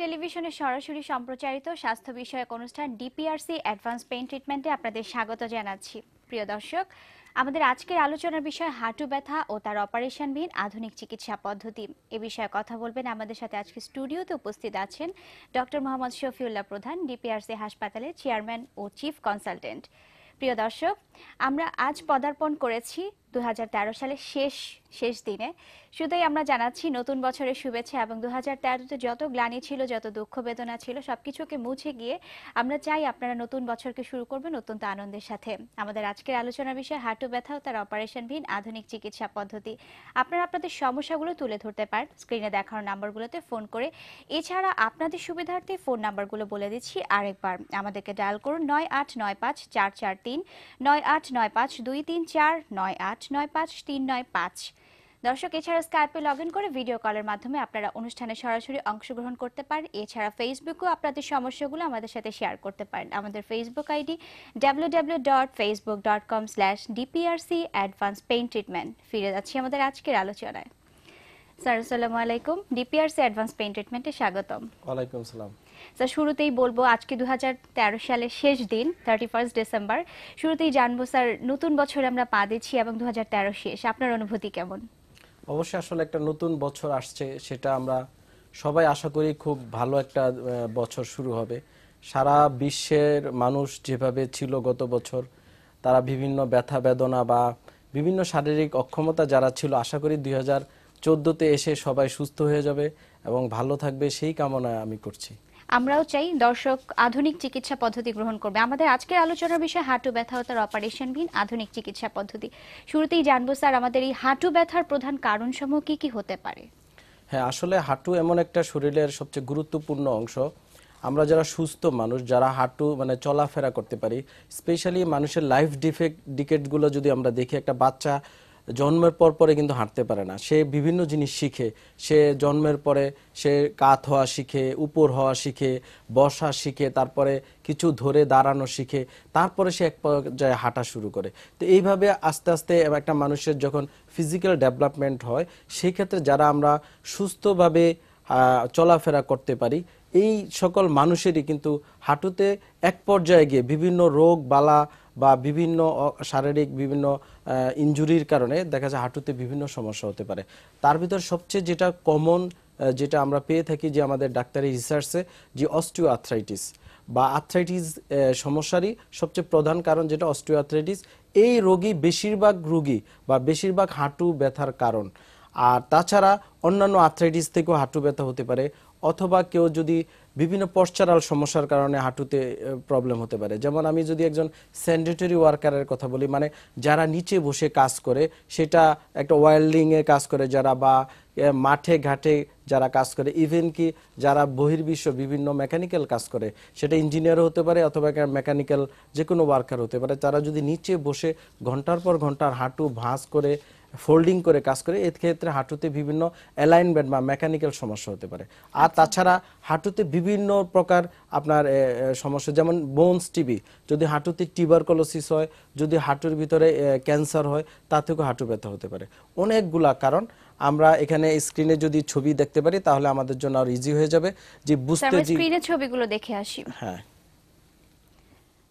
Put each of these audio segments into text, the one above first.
টেলিভিশনে সরাসরি সম্প্রচারিত স্বাস্থ্য বিষয়ক অনুষ্ঠান ডিপিআরসি অ্যাডভান্স পেইন ট্রিটমেন্টে আপনাদের স্বাগত জানাচ্ছি প্রিয় দর্শক আমাদের আজকের আলোচনার বিষয় হাঁটু ব্যথা ও তার অপারেশনবিহীন আধুনিক চিকিৎসা পদ্ধতি এ বিষয়ে কথা বলবেন আমাদের সাথে আজকে স্টুডিওতে উপস্থিত আছেন ডক্টর মোহাম্মদ শফিউল্লাহ প্রধান ডিপিআরসি হাসপাতালের চেয়ারম্যান ও চিফ কনসালটেন্ট প্রিয় দর্শক আমরা আজ পদার্পণ করেছি দু সালের শেষ শেষ দিনে শুধুই আমরা জানাচ্ছি নতুন বছরের শুভেচ্ছা এবং দু হাজার তেরোতে যত গ্লানি ছিল যত দুঃখ বেদনা ছিল সবকিছুকে মুছে গিয়ে আমরা চাই আপনারা নতুন বছরকে শুরু করবেন অত্যন্ত আনন্দের সাথে আমাদের আজকের আলোচনার বিষয় হাঁটু ব্যথা ও তার অপারেশন ভিন আধুনিক চিকিৎসা পদ্ধতি আপনারা আপনাদের সমস্যাগুলো তুলে ধরতে পারেন স্ক্রিনে দেখানো নাম্বারগুলোতে ফোন করে এছাড়া আপনাদের সুবিধার্থে ফোন নাম্বারগুলো বলে দিচ্ছি আরেকবার আমাদেরকে ডায়াল করুন নয় আট নয় পাঁচ চার চার তিন নয় আট নয় পাঁচ দুই তিন চার নয় আট নয় পাঁচ তিন নয় পাঁচ দর্শক এছাড়া স্কাইপে লগ ইন করে ভিডিও কলের মাধ্যমে আপনারা অনুষ্ঠানে সরাসরি অংশগ্রহণ করতে পারেন এছাড়া ফেসবুকেও আপনাদের সমস্যাগুলো আমাদের সাথে শেয়ার করতে পারেন আমাদের Facebook ID W W dot Facebook dot com slash DPRC advance pain treatment ফিরে যাচ্ছি আমাদের আজকের আলোচনায় স্যার আসসালামু আলাইকুম ডিপিআরসি অ্যাডভান্স পেইন্ট ট্রিটমেন্টে স্বাগতম ওয়ালাইকুম আসসালাম স্যার শুরুতেই বলবো আজকে দু সালের শেষ দিন থার্টি ফার্স্ট ডিসেম্বর শুরুতেই জানবো স্যার নতুন বছরে আমরা পা দিচ্ছি এবং দু শেষ আপনার অনুভূতি কেমন অবশ্যই আসলে একটা নতুন বছর আসছে সেটা আমরা সবাই আশা করি খুব ভালো একটা বছর শুরু হবে সারা বিশ্বের মানুষ যেভাবে ছিল গত বছর তারা বিভিন্ন ব্যথা বেদনা বা বিভিন্ন শারীরিক অক্ষমতা যারা ছিল আশা করি দুই চোদ্দোতে এসে সবাই সুস্থ হয়ে যাবে এবং ভালো থাকবে সেই কামনা আমি করছি আমরাও চাই দর্শক আধুনিক চিকিৎসা পদ্ধতি গ্রহণ করবে আমাদের আজকের আলোচনার বিষয় হাঁটু ব্যথা হতার অপারেশনহীন আধুনিক চিকিৎসা পদ্ধতি শুরুতেই জানবো স্যার আমাদের এই হাঁটু ব্যথার প্রধান কারণসমূহ কি কি হতে পারে হ্যাঁ আসলে হাঁটু এমন একটা শরীরের সবচেয়ে গুরুত্বপূর্ণ অংশ আমরা যারা সুস্থ মানুষ যারা হাঁটু মানে চলাফেরা করতে পারি স্পেশালি মানুষের লাইফ ডিফেক্ট ডিকেটগুলো যদি আমরা দেখি একটা বাচ্চা জন্মের পর পরে কিন্তু হাঁটতে পারে না সে বিভিন্ন জিনিস শিখে সে জন্মের পরে সে কাত হওয়া শিখে উপর হওয়া শিখে বসা শিখে তারপরে কিছু ধরে দাঁড়ানো শিখে তারপরে সে এক পর্যায়ে হাঁটা শুরু করে তো এইভাবে আস্তে আস্তে একটা মানুষের যখন ফিজিক্যাল ডেভেলপমেন্ট হয় সেই ক্ষেত্রে যারা আমরা সুস্থভাবে চলাফেরা করতে পারি এই সকল মানুষেরই কিন্তু হাঁটুতে এক পর্যায়ে গিয়ে বিভিন্ন রোগ বালা বা বিভিন্ন শারীরিক বিভিন্ন ইঞ্জুরির কারণে দেখা যায় হাঁটুতে বিভিন্ন সমস্যা হতে পারে তার ভিতর সবচেয়ে যেটা কমন যেটা আমরা পেয়ে থাকি যে আমাদের ডাক্তারি রিসার্চে যে অস্টিও আর্থ্রাইটিস বা আর্থ্রাইটিস সমস্যারই সবচেয়ে প্রধান কারণ যেটা অস্টিও আর্থ্রাইটিস এই রোগী বেশিরভাগ রোগী বা বেশিরভাগ হাঁটু ব্যথার কারণ আর তাছাড়া অন্যান্য আর্থ্রাইটিস থেকেও হাঁটু ব্যথা হতে পারে অথবা কেউ যদি বিভিন্ন পশ্চারাল সমস্যার কারণে হাঁটুতে প্রবলেম হতে পারে যেমন আমি যদি একজন স্যানিটারি ওয়ার্কারের কথা বলি মানে যারা নিচে বসে কাজ করে সেটা একটা ওয়েল্ডিংয়ে কাজ করে যারা বা মাঠে ঘাটে যারা কাজ করে ইভেন কি যারা বহির্বিশ্ব বিভিন্ন মেকানিক্যাল কাজ করে সেটা ইঞ্জিনিয়ার হতে পারে অথবা মেকানিক্যাল যে কোনো ওয়ার্কার হতে পারে তারা যদি নিচে বসে ঘন্টার পর ঘন্টার হাঁটু ভাঁজ করে ফোল্ডিং করে কাজ করে ক্ষেত্রে হাঁটুতে বিভিন্ন অ্যালাইনমেন্ট বা মেকানিক্যাল সমস্যা হতে পারে আর আচ্ছা। তাছাড়া হাঁটুতে বিভিন্ন প্রকার আপনার সমস্যা যেমন বোনস টিবি যদি হাঁটুতে টিবারকোলোসিস হয় যদি হাঁটুর ভিতরে ক্যান্সার হয় তা থেকেও হাঁটু ব্যথা হতে পারে অনেকগুলা কারণ আমরা এখানে স্ক্রিনে যদি ছবি দেখতে পারি তাহলে আমাদের জন্য আর ইজি হয়ে যাবে যে বুঝতে স্ক্রিনে ছবিগুলো দেখে আসি হ্যাঁ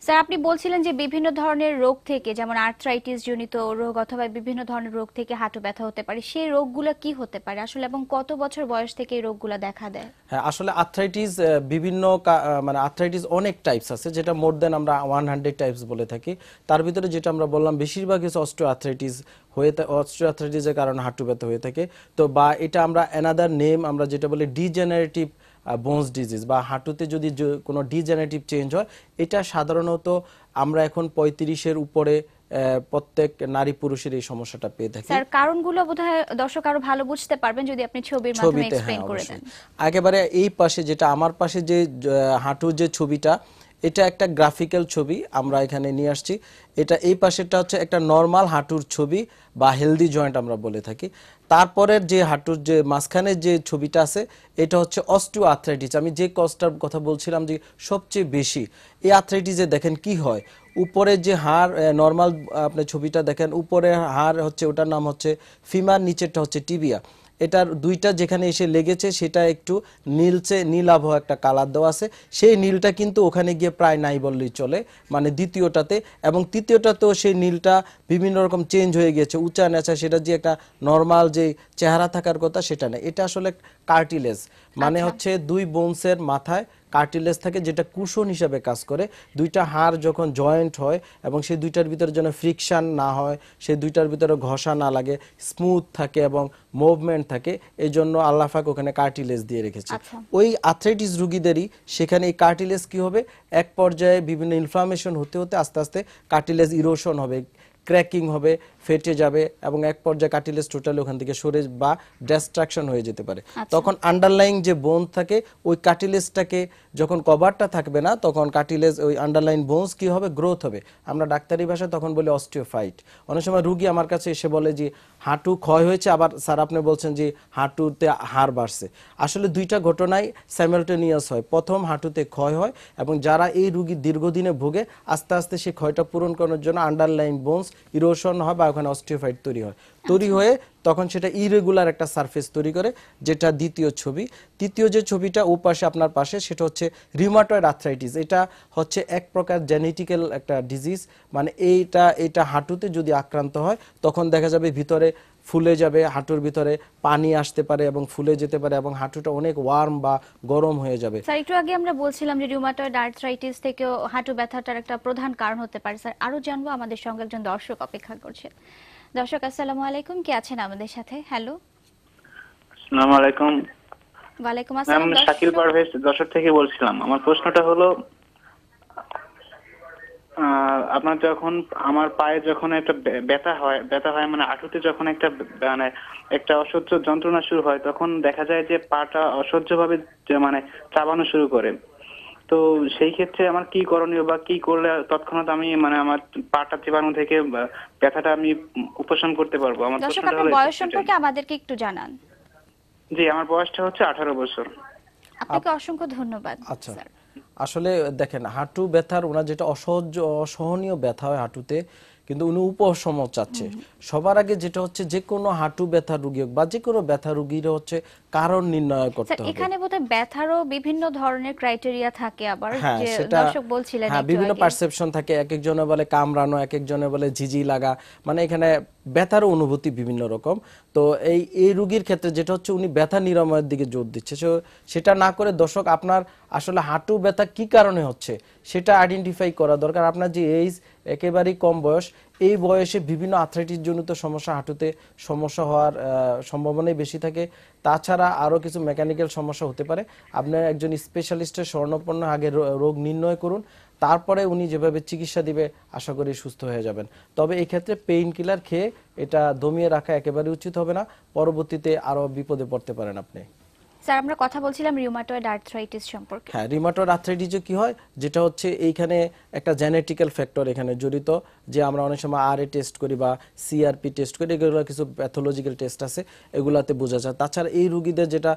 স্যার আপনি বলছিলেন যে বিভিন্ন ধরনের রোগ থেকে যেমন আর্থ্রাইটিস জনিত রোগ অথবা বিভিন্ন ধরনের রোগ থেকে হাঁটু ব্যথা হতে পারে সেই রোগগুলো কি হতে পারে আসলে এবং কত বছর বয়স থেকে এই রোগগুলো দেখা দেয় হ্যাঁ আসলে আর্থ্রাইটিস বিভিন্ন মানে আর্থ্রাইটিস অনেক টাইপস আছে যেটা মোর দেন আমরা ওয়ান হান্ড্রেড টাইপস বলে থাকি তার ভিতরে যেটা আমরা বললাম বেশিরভাগ হচ্ছে অস্ট্রো আর্থ্রাইটিস হয়ে আর্থ্রাইটিসের কারণে হাঁটু ব্যথা হয়ে থাকে তো বা এটা আমরা অ্যানাদার নেম আমরা যেটা বলি ডিজেনারেটিভ বোনস ডিজিজ বা হাঁটুতে যদি কোনো ডিজেনারেটিভ চেঞ্জ হয় এটা সাধারণত আমরা এখন পঁয়ত্রিশের উপরে প্রত্যেক নারী পুরুষের এই সমস্যাটা পেয়ে থাকি স্যার কারণগুলো বোধহয় দর্শক আরো ভালো বুঝতে পারবেন যদি আপনি ছবির মাধ্যমে এক্সপ্লেইন হ্যাঁ, করে দেন একেবারে এই পাশে যেটা আমার পাশে যে হাঁটুর যে ছবিটা এটা একটা গ্রাফিক্যাল ছবি আমরা এখানে নিয়ে আসছি এটা এই পাশেটা হচ্ছে একটা নর্মাল হাঁটুর ছবি বা হেলদি জয়েন্ট আমরা বলে থাকি তারপরের যে হাঁটুর যে মাঝখানের যে ছবিটা আছে এটা হচ্ছে অস্টিও আর্থ্রাইটিস আমি যে কজটার কথা বলছিলাম যে সবচেয়ে বেশি এই আর্থ্রাইটিসে দেখেন কি হয় উপরের যে হাড় নর্মাল আপনার ছবিটা দেখেন উপরের হাড় হচ্ছে ওটার নাম হচ্ছে ফিমার নিচেরটা হচ্ছে টিবিয়া এটার দুইটা যেখানে এসে লেগেছে সেটা একটু নীলচে নীলাভ একটা কালার দেওয়া আছে সেই নীলটা কিন্তু ওখানে গিয়ে প্রায় নাই বললেই চলে মানে দ্বিতীয়টাতে এবং তৃতীয়টাতেও সেই নীলটা বিভিন্ন রকম চেঞ্জ হয়ে গিয়েছে উঁচা নেচা সেটা যে একটা নর্মাল যে চেহারা থাকার কথা সেটা না এটা আসলে কার্টিলেজ মানে আচ্ছা। হচ্ছে দুই বোনসের মাথায় কার্টিলেজ থাকে যেটা কুশন হিসাবে কাজ করে দুইটা হাড় যখন জয়েন্ট হয় এবং সেই দুইটার ভিতরে যেন ফ্রিকশান না হয় সেই দুইটার ভিতরে ঘষা না লাগে স্মুথ থাকে এবং মুভমেন্ট থাকে এই জন্য আল্লাফাক ওখানে কার্টিলেজ দিয়ে রেখেছে আচ্ছা। ওই আথরাইটিস রুগীদেরই সেখানে এই কার্টিলেজ কি হবে এক পর্যায়ে বিভিন্ন ইনফ্লামেশন হতে হতে আস্তে আস্তে কার্টিলেজ ইরোশন হবে ক্র্যাকিং হবে ফেটে যাবে এবং এক পর্যায়ে কাটিলেস টোটালি ওখান থেকে সরে বা ডেস্ট্রাকশন হয়ে যেতে পারে আচ্ছা। তখন আন্ডারলাইং যে বোন থাকে ওই কাটিলেসটাকে যখন কভারটা থাকবে না তখন কাটিলেস ওই আন্ডারলাইন বোনস কি হবে গ্রোথ হবে আমরা ডাক্তারি ভাষায় তখন বলি অস্টিওফাইট অনেক সময় রুগী আমার কাছে এসে বলে যে হাঁটু ক্ষয় হয়েছে আবার স্যার আপনি বলছেন যে হাঁটুতে হার বাড়ছে আসলে দুইটা ঘটনাই স্যামেলটেনিয়াস হয় প্রথম হাঁটুতে ক্ষয় হয় এবং যারা এই রুগী দীর্ঘদিনে ভোগে আস্তে আস্তে সেই ক্ষয়টা পূরণ করার জন্য আন্ডারলাইন বোনস ইরোশন হয় বা ওখানে অস্টিওফাইট তৈরি হয় তৈরি আচ্ছা। হয়ে তখন সেটা ইরেগুলার একটা সারফেস তৈরি করে যেটা দ্বিতীয় ছবি তৃতীয় যে ছবিটা ও পাশে আপনার পাশে সেটা হচ্ছে রিউমাটয়েড আর্থ্রাইটিস এটা হচ্ছে এক প্রকার জেনেটিক্যাল একটা ডিজিজ মানে এইটা এটা হাঁটুতে যদি আক্রান্ত হয় তখন দেখা যাবে ভিতরে ফুলে যাবে হাঁটুর ভিতরে পানি আসতে পারে এবং ফুলে যেতে পারে এবং হাঁটুটা অনেক ওয়ার্ম বা গরম হয়ে যাবে স্যার একটু আগে আমরা বলছিলাম যে রিউমাটয়েড আর্থ্রাইটিস থেকেও হাঁটু ব্যথাটার একটা প্রধান কারণ হতে পারে স্যার আরো জানবো আমাদের সঙ্গে একজন দর্শক অপেক্ষা করছে দর্শক আসসালামু আলাইকুম কে আছেন আমাদের সাথে হ্যালো আসসালামু আলাইকুম ওয়ালাইকুম আসসালাম শাকিল পারভেজ দর্শক থেকে বলছিলাম আমার প্রশ্নটা হলো আপনার যখন আমার পায়ে যখন একটা ব্যথা হয় ব্যথা হয় মানে হাঁটুতে যখন একটা মানে একটা অসহ্য যন্ত্রণা শুরু হয় তখন দেখা যায় যে পাটা ভাবে মানে চাবানো শুরু করে তো সেই ক্ষেত্রে আমার কি করণীয় বা কি করলে তৎক্ষণাৎ আমি মানে আমার পাটা চেবানো থেকে ব্যথাটা আমি উপশম করতে পারবো আমার দর্শক আপনার বয়স সম্পর্কে আমাদেরকে একটু জানান জি আমার বয়সটা হচ্ছে আঠারো বছর আপনাকে অসংখ্য ধন্যবাদ আচ্ছা। স্যার আসলে দেখেন হাঁটু ব্যথার ওনার যেটা অসহ্য অসহনীয় ব্যথা হয় হাঁটুতে কিন্তু উনি উপশম চাচ্ছে সবার আগে যেটা হচ্ছে যে কোনো হাঁটু ব্যথা রুগী হোক বা যে কোনো ব্যথা রুগীর হচ্ছে কারণ নির্ণয় করতে হবে এখানে বলতে ব্যথারও বিভিন্ন ধরনের ক্রাইটেরিয়া থাকে আবার হ্যাঁ, যে দর্শক বলছিলেন হ্যাঁ বিভিন্ন পারসেপশন থাকে এক একজনে বলে কামড়ানো এক একজনে বলে ঝিঝি লাগা মানে এখানে ব্যথার অনুভূতি বিভিন্ন রকম তো এই এই রুগীর ক্ষেত্রে যেটা হচ্ছে উনি ব্যথা নিরাময়ের দিকে জোর দিচ্ছে সেটা না করে দর্শক আপনার আসলে হাঁটু ব্যথা কি কারণে হচ্ছে সেটা আইডেন্টিফাই করা দরকার আপনার যে এইজ একেবারেই কম বয়স এই বয়সে বিভিন্ন আথলেটিক জনিত সমস্যা হাঁটুতে সমস্যা হওয়ার সম্ভাবনাই বেশি থাকে তাছাড়া আরও কিছু মেকানিক্যাল সমস্যা হতে পারে আপনার একজন স্পেশালিস্টের স্বর্ণপন্ন আগে রোগ নির্ণয় করুন তারপরে উনি যেভাবে চিকিৎসা দিবে আশা করি সুস্থ হয়ে যাবেন তবে এই ক্ষেত্রে পেইন কিলার খেয়ে এটা দমিয়ে রাখা একেবারে উচিত হবে না পরবর্তীতে আরও বিপদে পড়তে পারেন আপনি স্যার আমরা কথা বলছিলাম রিউমাটয়েড আর্থ্রাইটিস সম্পর্কে হ্যাঁ রিউমাটয়েড আর্থ্রাইটিসে কি হয় যেটা হচ্ছে এইখানে একটা জেনেটিক্যাল ফ্যাক্টর এখানে জড়িত যে আমরা অনেক সময় আর এ টেস্ট করি বা সিআরপি টেস্ট করি এগুলো কিছু প্যাথোলজিক্যাল টেস্ট আছে এগুলাতে বোঝা যায় তাছাড়া এই রুগীদের যেটা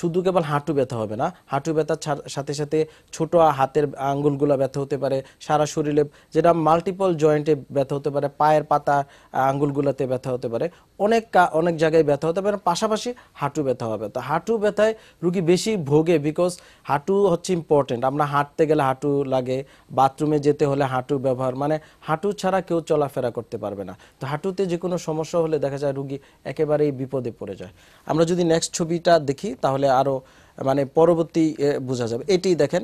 শুধু কেবল হাঁটু ব্যথা হবে না হাঁটু ব্যথার সাথে সাথে ছোট হাতের আঙ্গুলগুলো ব্যথা হতে পারে সারা শরীরে যেটা মাল্টিপল জয়েন্টে ব্যথা হতে পারে পায়ের পাতা আঙ্গুলগুলোতে ব্যথা হতে পারে অনেক অনেক জায়গায় ব্যথা হতে পারে পাশাপাশি হাঁটু ব্যথা হবে তো হাঁটু ব্যথা অবস্থায় রুগী বেশি ভোগে বিকজ হাঁটু হচ্ছে ইম্পর্টেন্ট আমরা হাঁটতে গেলে হাঁটু লাগে বাথরুমে যেতে হলে হাঁটু ব্যবহার মানে হাঁটু ছাড়া কেউ চলাফেরা করতে পারবে না তো হাঁটুতে যে কোনো সমস্যা হলে দেখা যায় রুগী একেবারেই বিপদে পড়ে যায় আমরা যদি নেক্সট ছবিটা দেখি তাহলে আরও মানে পরবর্তী বোঝা যাবে এটি দেখেন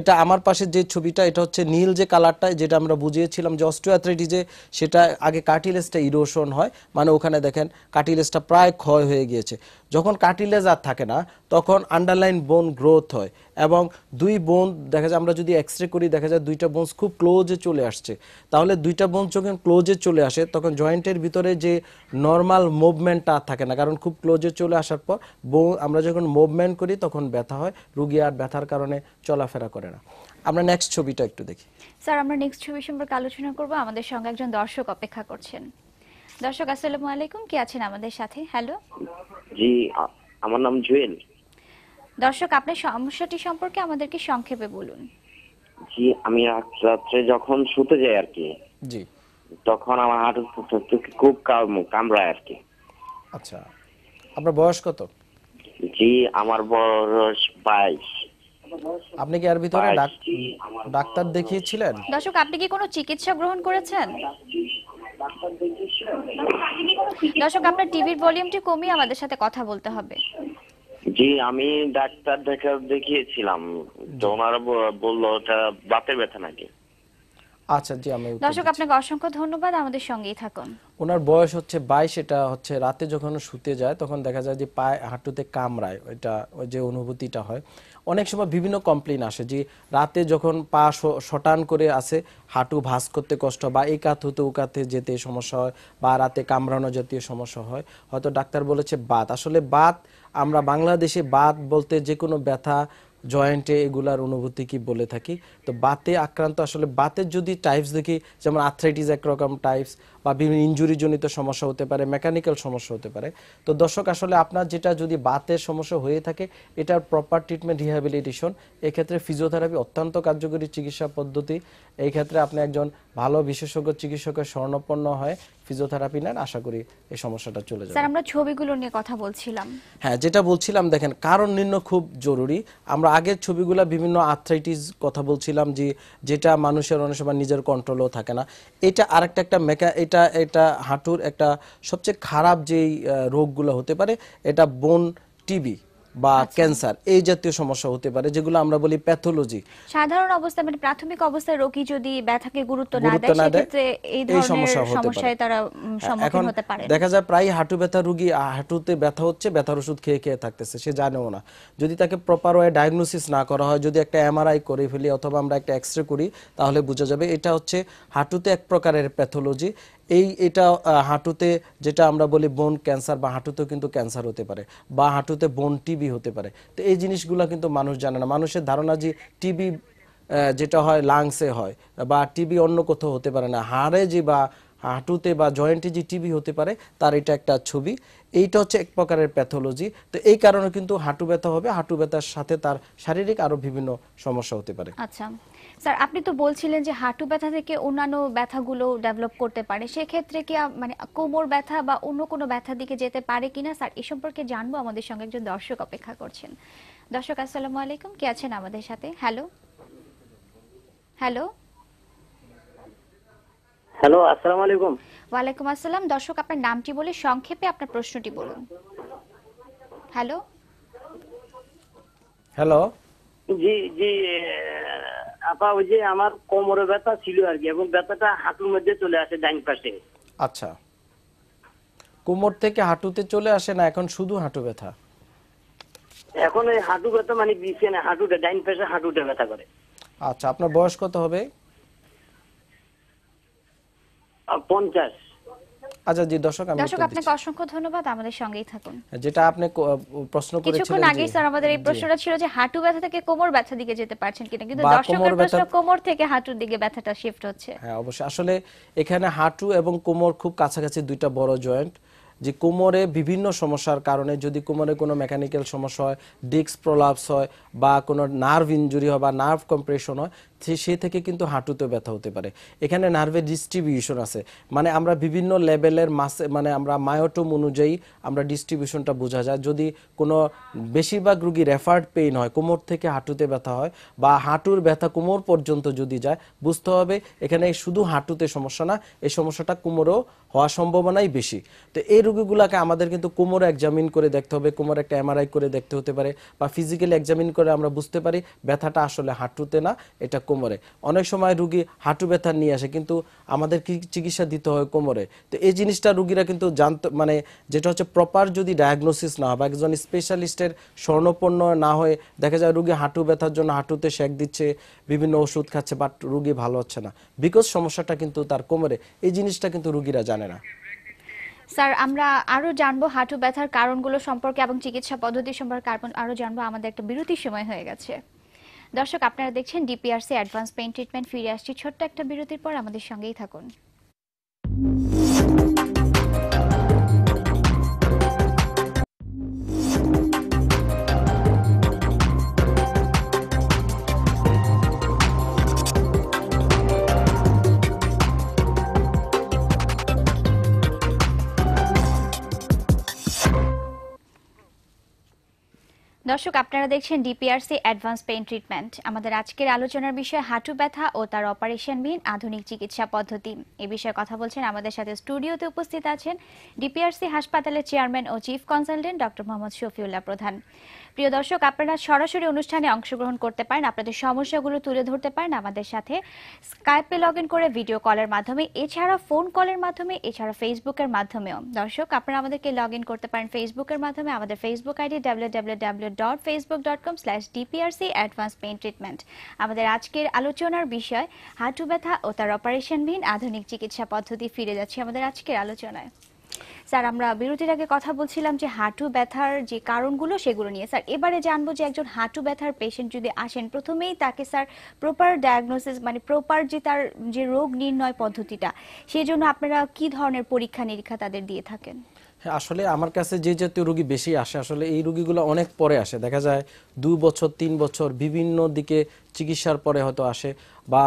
এটা আমার পাশে যে ছবিটা এটা হচ্ছে নীল যে কালারটা যেটা আমরা বুঝিয়েছিলাম যে অস্ট্রিয়াথ্রাইটিসে সেটা আগে কার্টিলেজটা ইরোশন হয় মানে ওখানে দেখেন কার্টিলেজটা প্রায় ক্ষয় হয়ে গিয়েছে যখন কার্টিলেজ আর থাকে না তখন আন্ডারলাইন বোন গ্রোথ হয় এবং দুই বোন দেখা যায় আমরা যদি এক্স রে করি দেখা যায় দুইটা বোনস খুব ক্লোজে চলে আসছে তাহলে দুইটা বোন যখন ক্লোজে চলে আসে তখন জয়েন্টের ভিতরে যে নর্মাল মুভমেন্টটা থাকে না কারণ খুব ক্লোজে চলে আসার পর বোন আমরা যখন মুভমেন্ট করি তখন ব্যথা হয় রুগী আর ব্যথার কারণে চলাফেরা করে না আমরা নেক্সট ছবিটা একটু দেখি স্যার আমরা নেক্সট ছবি সম্পর্কে আলোচনা করব আমাদের সঙ্গে একজন দর্শক অপেক্ষা করছেন দর্শক আসসালামু আলাইকুম কে আছেন আমাদের সাথে হ্যালো জি আমার নাম জুয়েল দর্শক আপনার সমস্যাটি সম্পর্কে আমাদেরকে সংক্ষেপে বলুন জি আমি রাত্রে যখন শুতে যাই আর কি জি তখন আমার হাঁটু খুব কামড়ায় আর কি আচ্ছা আপনার বয়স কত জি আমার বয়স বাইশ আপনি কি এর ভিতরে ডাক্তার দেখিয়েছিলেন দর্শক আপনি কি কোনো চিকিৎসা গ্রহণ করেছেন দর্শক আপনার টিভির ভলিউমটি কমিয়ে আমাদের সাথে কথা বলতে হবে জি আমি ডাক্তার দেখা দেখিয়েছিলাম তো ওনারা বললো ওটা বাতের ব্যথা নাকি আচ্ছা জি আমি দর্শক আপনাকে অসংখ্য ধন্যবাদ আমাদের সঙ্গেই থাকুন ওনার বয়স হচ্ছে 22 এটা হচ্ছে রাতে যখন শুতে যায় তখন দেখা যায় যে পায়ে হাঁটুতে কামড়ায় এটা ওই যে অনুভূতিটা হয় অনেক সময় বিভিন্ন কমপ্লেন আসে যে রাতে যখন পা শটান করে আসে হাঁটু ভাস করতে কষ্ট বা এই কাত হতে ও কাতে যেতে সমস্যা হয় বা রাতে কামড়ানো জাতীয় সমস্যা হয় হয়তো ডাক্তার বলেছে বাত আসলে বাত আমরা বাংলাদেশে বাত বলতে যে কোনো ব্যথা জয়েন্টে এগুলার অনুভূতি কি বলে থাকি তো বাতে আক্রান্ত আসলে বাতের যদি টাইপস দেখি যেমন আর্থ্রাইটিস একরকম টাইপস বা বিভিন্ন ইঞ্জুরিজনিত সমস্যা হতে পারে মেকানিক্যাল সমস্যা হতে পারে তো দর্শক আসলে আপনার যেটা যদি বাতের সমস্যা হয়ে থাকে এটার প্রপার ট্রিটমেন্ট রিহ্যাবিলিটেশন এক্ষেত্রে ফিজিওথেরাপি অত্যন্ত কার্যকরী চিকিৎসা পদ্ধতি এই ক্ষেত্রে আপনি একজন ভালো বিশেষজ্ঞ চিকিৎসকের স্বর্ণপন্ন হয় ফিজিওথেরাপি নেন আশা করি এই সমস্যাটা চলে যাবে আমরা ছবিগুলো নিয়ে কথা বলছিলাম হ্যাঁ যেটা বলছিলাম দেখেন কারণ নির্ণয় খুব জরুরি আমরা আগের ছবিগুলো বিভিন্ন আর্থ্রাইটিস কথা বলছিলাম যে যেটা মানুষের অনেক সময় নিজের কন্ট্রোলও থাকে না এটা আরেকটা একটা মেকা এটা এটা হাঁটুর একটা সবচেয়ে খারাপ যেই রোগগুলো হতে পারে এটা বোন টিবি বা আচ্ছা। ক্যান্সার এই জাতীয় সমস্যা হতে পারে যেগুলো আমরা বলি প্যাথোলজি সাধারণ অবস্থা মানে প্রাথমিক অবস্থায় রোগী যদি ব্যথাকে গুরুত্ব না দেয় সেক্ষেত্রে এই ধরনের সমস্যায় তারা হ্যাঁ, সম্মুখীন হতে পারে দেখা যায় প্রায় হাঁটু ব্যথা রোগী হাঁটুতে ব্যথা হচ্ছে ব্যথার ওষুধ খেয়ে খেয়ে থাকতেছে সে জানেও না যদি তাকে প্রপার ওয়ে ডায়াগনোসিস না করা হয় যদি একটা এমআরআই করে ফেলি অথবা আমরা একটা এক্সরে করি তাহলে বোঝা যাবে এটা হচ্ছে হাঁটুতে এক প্রকারের প্যাথোলজি এই এটা হাঁটুতে যেটা আমরা বলি বোন ক্যান্সার বা হাঁটুতেও কিন্তু ক্যান্সার হতে পারে বা হাঁটুতে বোন টিবি হতে পারে তো এই জিনিসগুলো কিন্তু মানুষ জানে না মানুষের ধারণা যে টিবি যেটা হয় লাংসে হয় বা টিবি অন্য কোথাও হতে পারে না হাড়ে যে বা হাঁটুতে বা জয়েন্টে যে টিবি হতে পারে তার এটা একটা ছবি এইটা হচ্ছে এক প্রকারের প্যাথোলজি তো এই কারণে কিন্তু হাঁটু ব্যথা হবে হাঁটু ব্যথার সাথে তার শারীরিক আরও বিভিন্ন সমস্যা হতে পারে আচ্ছা স্যার আপনি তো বলছিলেন যে হাঁটু ব্যথা থেকে অন্যান্য ব্যথাগুলো ডেভেলপ করতে পারে সেক্ষেত্রে কি মানে কোমর ব্যথা বা অন্য কোনো ব্যথার দিকে যেতে পারে কিনা স্যার এ সম্পর্কে জানবো আমাদের সঙ্গে একজন দর্শক অপেক্ষা করছেন দর্শক আসসালামু আলাইকুম কে আছেন আমাদের সাথে হ্যালো হ্যালো হ্যালো আসসালামু আলাইকুম ওয়ালাইকুম আসসালাম দর্শক আপনার নামটি বলে সংক্ষেপে আপনার প্রশ্নটি বলুন হ্যালো হ্যালো জি জি আপা ওই যে আমার কোমরে ব্যথা ছিল আর কি এবং ব্যথাটা হাঁটুর মধ্যে চলে আসে ডান পাশে আচ্ছা কোমর থেকে হাঁটুতে চলে আসে না এখন শুধু হাঁটু ব্যথা এখন এই হাঁটু ব্যথা মানে বিছে না হাঁটুটা ডাইন পাশে হাঁটুটা ব্যথা করে আচ্ছা আপনার বয়স কত হবে পঞ্চাশ আচ্ছা জি দর্শক আমি দর্শক আপনাকে অসংখ্য ধন্যবাদ আমাদের সঙ্গেই থাকুন হ্যাঁ, যেটা আপনি প্রশ্ন করেছিলেন কিছুক্ষণ আগে স্যার আমাদের এই প্রশ্নটা ছিল যে হাঁটু ব্যথা থেকে কোমর দিকে যেতে পারছেন কিনা কিন্তু দর্শকের প্রশ্ন কোমর থেকে হাঁটুর দিকে ব্যথাটা শিফট হচ্ছে হ্যাঁ অবশ্যই আসলে এখানে হাঁটু এবং কোমর খুব কাছাকাছি দুইটা বড় জয়েন্ট যে কোমরে বিভিন্ন সমস্যার কারণে যদি কোমরে কোনো মেকানিক্যাল সমস্যা হয় ডিস্ক প্রলাপস হয় বা কোনো নার্ভ ইঞ্জুরি হয় বা নার্ভ কম্প্রেশন হয় সে থেকে কিন্তু হাঁটুতে ব্যথা হতে পারে এখানে নার্ভের ডিস্ট্রিবিউশন আছে মানে আমরা বিভিন্ন লেভেলের মাসে মানে আমরা মায়োটোম অনুযায়ী আমরা ডিস্ট্রিবিউশনটা বোঝা যায় যদি কোনো বেশিরভাগ রুগী রেফার্ড পেইন হয় কোমর থেকে হাঁটুতে ব্যথা হয় বা হাঁটুর ব্যথা কোমর পর্যন্ত যদি যায় বুঝতে হবে এখানে শুধু হাঁটুতে সমস্যা না এই সমস্যাটা কোমরও হওয়ার সম্ভাবনাই বেশি তো এই রুগীগুলোকে আমাদের কিন্তু কোমর এক্সামিন করে দেখতে হবে কোমর একটা এমআরআই করে দেখতে হতে পারে বা ফিজিক্যালি এক্সামিন করে আমরা বুঝতে পারি ব্যথাটা আসলে হাঁটুতে না এটা কোমরে অনেক সময় রুগী হাঁটু ব্যথা নিয়ে আসে কিন্তু আমাদের চিকিৎসা দিতে হয় কোমরে তো এই জিনিসটা রুগীরা কিন্তু জানতে মানে যেটা হচ্ছে প্রপার যদি ডায়াগনোসিস না হয় বা একজন স্পেশালিস্টের স্বর্ণপন্ন না হয়ে দেখা যায় রুগী হাঁটু ব্যথার জন্য হাঁটুতে শেক দিচ্ছে বিভিন্ন ওষুধ খাচ্ছে বাট রুগী ভালো হচ্ছে না বিকজ সমস্যাটা কিন্তু তার কোমরে এই জিনিসটা কিন্তু রুগীরা জানে না স্যার আমরা আরো জানবো হাঁটু ব্যথার কারণগুলো সম্পর্কে এবং চিকিৎসা পদ্ধতি সম্পর্কে আরো জানবো আমাদের একটা বিরতির সময় হয়ে গেছে দর্শক আপনারা দেখছেন ডিপিআরসি অ্যাডভান্স পেইন্ট ট্রিটমেন্ট ফিরে আসছি ছোট্ট একটা বিরতির পর আমাদের সঙ্গেই থাকুন দর্শক আপনারা দেখছেন ডিপিআরসি অ্যাডভান্স পেইন ট্রিটমেন্ট আমাদের আজকের আলোচনার বিষয় হাঁটু ব্যথা ও তার অপারেশনবিহীন আধুনিক চিকিৎসা পদ্ধতি এ বিষয়ে কথা বলছেন আমাদের সাথে স্টুডিওতে উপস্থিত আছেন ডিপিআরসি হাসপাতালের চেয়ারম্যান ও chief consultant doctor Mohammad Shafiullah প্রধান প্রিয় দর্শক আপনারা সরাসরি অনুষ্ঠানে অংশগ্রহণ করতে পারেন আপনাদের সমস্যাগুলো তুলে ধরতে পারেন আমাদের সাথে স্কাইপে লগ ইন করে ভিডিও কলের মাধ্যমে এছাড়া ফোন কলের মাধ্যমে এছাড়া ফেসবুকের মাধ্যমেও দর্শক আপনারা আমাদেরকে লগ ইন করতে পারেন ফেসবুকের মাধ্যমে আমাদের Facebook ID W dot Facebook dot com slash DPRC advance pain treatment আমাদের আজকের আলোচনার বিষয় হাঁটু ব্যথা ও তার অপারেশনবিহীন আধুনিক চিকিৎসা পদ্ধতি ফিরে যাচ্ছে আমাদের আজকের আলোচনায় স্যার আমরা বিরতির আগে কথা বলছিলাম যে হাঁটু ব্যথার যে কারণগুলো সেগুলো নিয়ে স্যার এবারে জানবো যে একজন হাঁটু ব্যথার পেশেন্ট যদি আসেন প্রথমেই তাকে স্যার প্রপার ডায়াগনোসিস মানে প্রপার যে তার যে রোগ নির্ণয় পদ্ধতিটা সেজন্য আপনারা কি ধরনের পরীক্ষা নিরীক্ষা তাদের দিয়ে থাকেন আসলে আমার কাছে যে জাতীয় রোগী বেশি আসে আসলে এই রোগীগুলো অনেক পরে আসে দেখা যায় দু বছর তিন বছর বিভিন্ন দিকে চিকিৎসার পরে হয়তো আসে বা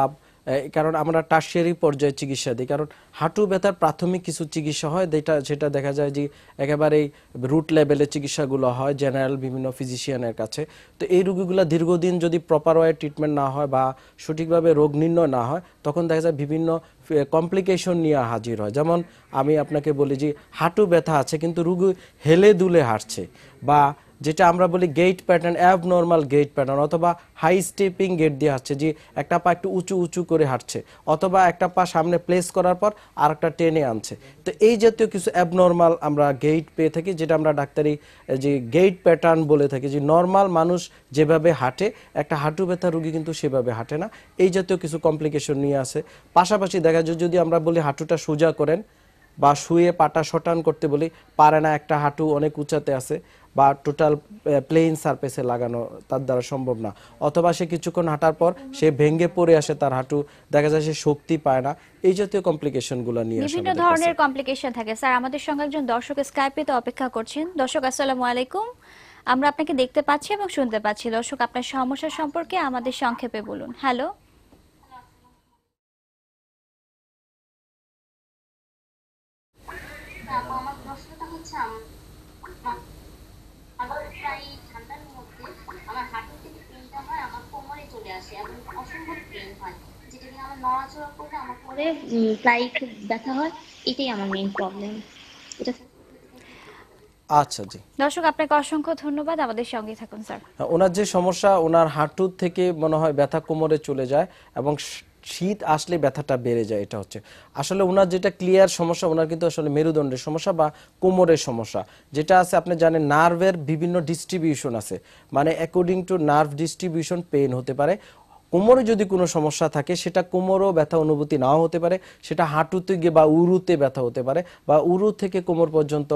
কারণ আমরা টার্সিয়ারি পর্যায়ে চিকিৎসা দিই কারণ হাঁটু ব্যথার প্রাথমিক কিছু চিকিৎসা হয় যেটা সেটা দেখা যায় যে একেবারেই রুট লেভেলের চিকিৎসাগুলো হয় জেনারেল বিভিন্ন ফিজিশিয়ানের কাছে তো এই রুগীগুলো দীর্ঘদিন যদি প্রপার ওয়ে ট্রিটমেন্ট না হয় বা সঠিকভাবে রোগ নির্ণয় না হয় তখন দেখা যায় বিভিন্ন কমপ্লিকেশন নিয়ে হাজির হয় যেমন আমি আপনাকে বলি যে হাঁটু ব্যথা আছে কিন্তু রুগী হেলে দুলে হাঁটছে বা যেটা আমরা বলি gait pattern abnormal gait pattern অথবা হাই স্টেপিং গেট দিয়ে হাঁটছে যে একটা পা একটু উঁচু উঁচু করে হাঁটছে অথবা একটা পা সামনে প্লেস করার পর আর একটা টেনে আনছে তো এই জাতীয় কিছু অ্যাবনর্মাল আমরা গেট পেয়ে থাকি যেটা আমরা ডাক্তারি যে গেট প্যাটার্ন বলে থাকি যে নর্মাল মানুষ যেভাবে হাঁটে একটা হাঁটু ব্যথা রুগী কিন্তু সেভাবে হাঁটে না এই জাতীয় কিছু কমপ্লিকেশন নিয়ে আসে পাশাপাশি দেখা যায় যদি আমরা বলি হাঁটুটা সোজা করেন বা শুয়ে পাটা শটান করতে বলি পারে না একটা হাঁটু অনেক উঁচাতে আছে বা টোটাল প্লেইন সারফেসে লাগানো তার দ্বারা সম্ভব না অথবা সে কিছুক্ষণ হাঁটার পর সে ভেঙে পড়ে আসে তার হাঁটু দেখা যায় সে শক্তি পায় না এই জাতীয় কমপ্লিকেশনগুলো নিয়ে বিভিন্ন ধরনের কমপ্লিকেশন থাকে স্যার আমাদের সঙ্গে একজন দর্শক স্কাইপে তো অপেক্ষা করছেন দর্শক আসসালামু আলাইকুম আমরা আপনাকে দেখতে পাচ্ছি এবং শুনতে পাচ্ছি দর্শক আপনার সমস্যা সম্পর্কে আমাদের সংক্ষেপে বলুন হ্যালো নড়াচড়া করলে আমার পরে প্রায় খুব ব্যথা হয় এটাই আমার মেইন প্রবলেম এটা আচ্ছা জি দর্শক আপনাকে অসংখ্য ধন্যবাদ আমাদের সঙ্গে থাকুন স্যার হ্যাঁ, ওনার যে সমস্যা ওনার হাঁটুর থেকে মনে হয় ব্যথা কোমরে চলে যায় এবং শীত আসলে ব্যথাটা বেড়ে যায় এটা হচ্ছে আসলে ওনার যেটা ক্লিয়ার সমস্যা ওনার কিন্তু আসলে মেরুদণ্ডের সমস্যা বা কোমরের সমস্যা যেটা আছে আপনি জানেন নার্ভের বিভিন্ন ডিস্ট্রিবিউশন আছে মানে according to nerve distribution pain হতে পারে কোমরে যদি কোনো সমস্যা থাকে সেটা কোমরও ব্যথা অনুভূতি নাও হতে পারে সেটা হাঁটুতে গিয়ে বা উরুতে ব্যথা হতে পারে বা উরু থেকে কোমর পর্যন্ত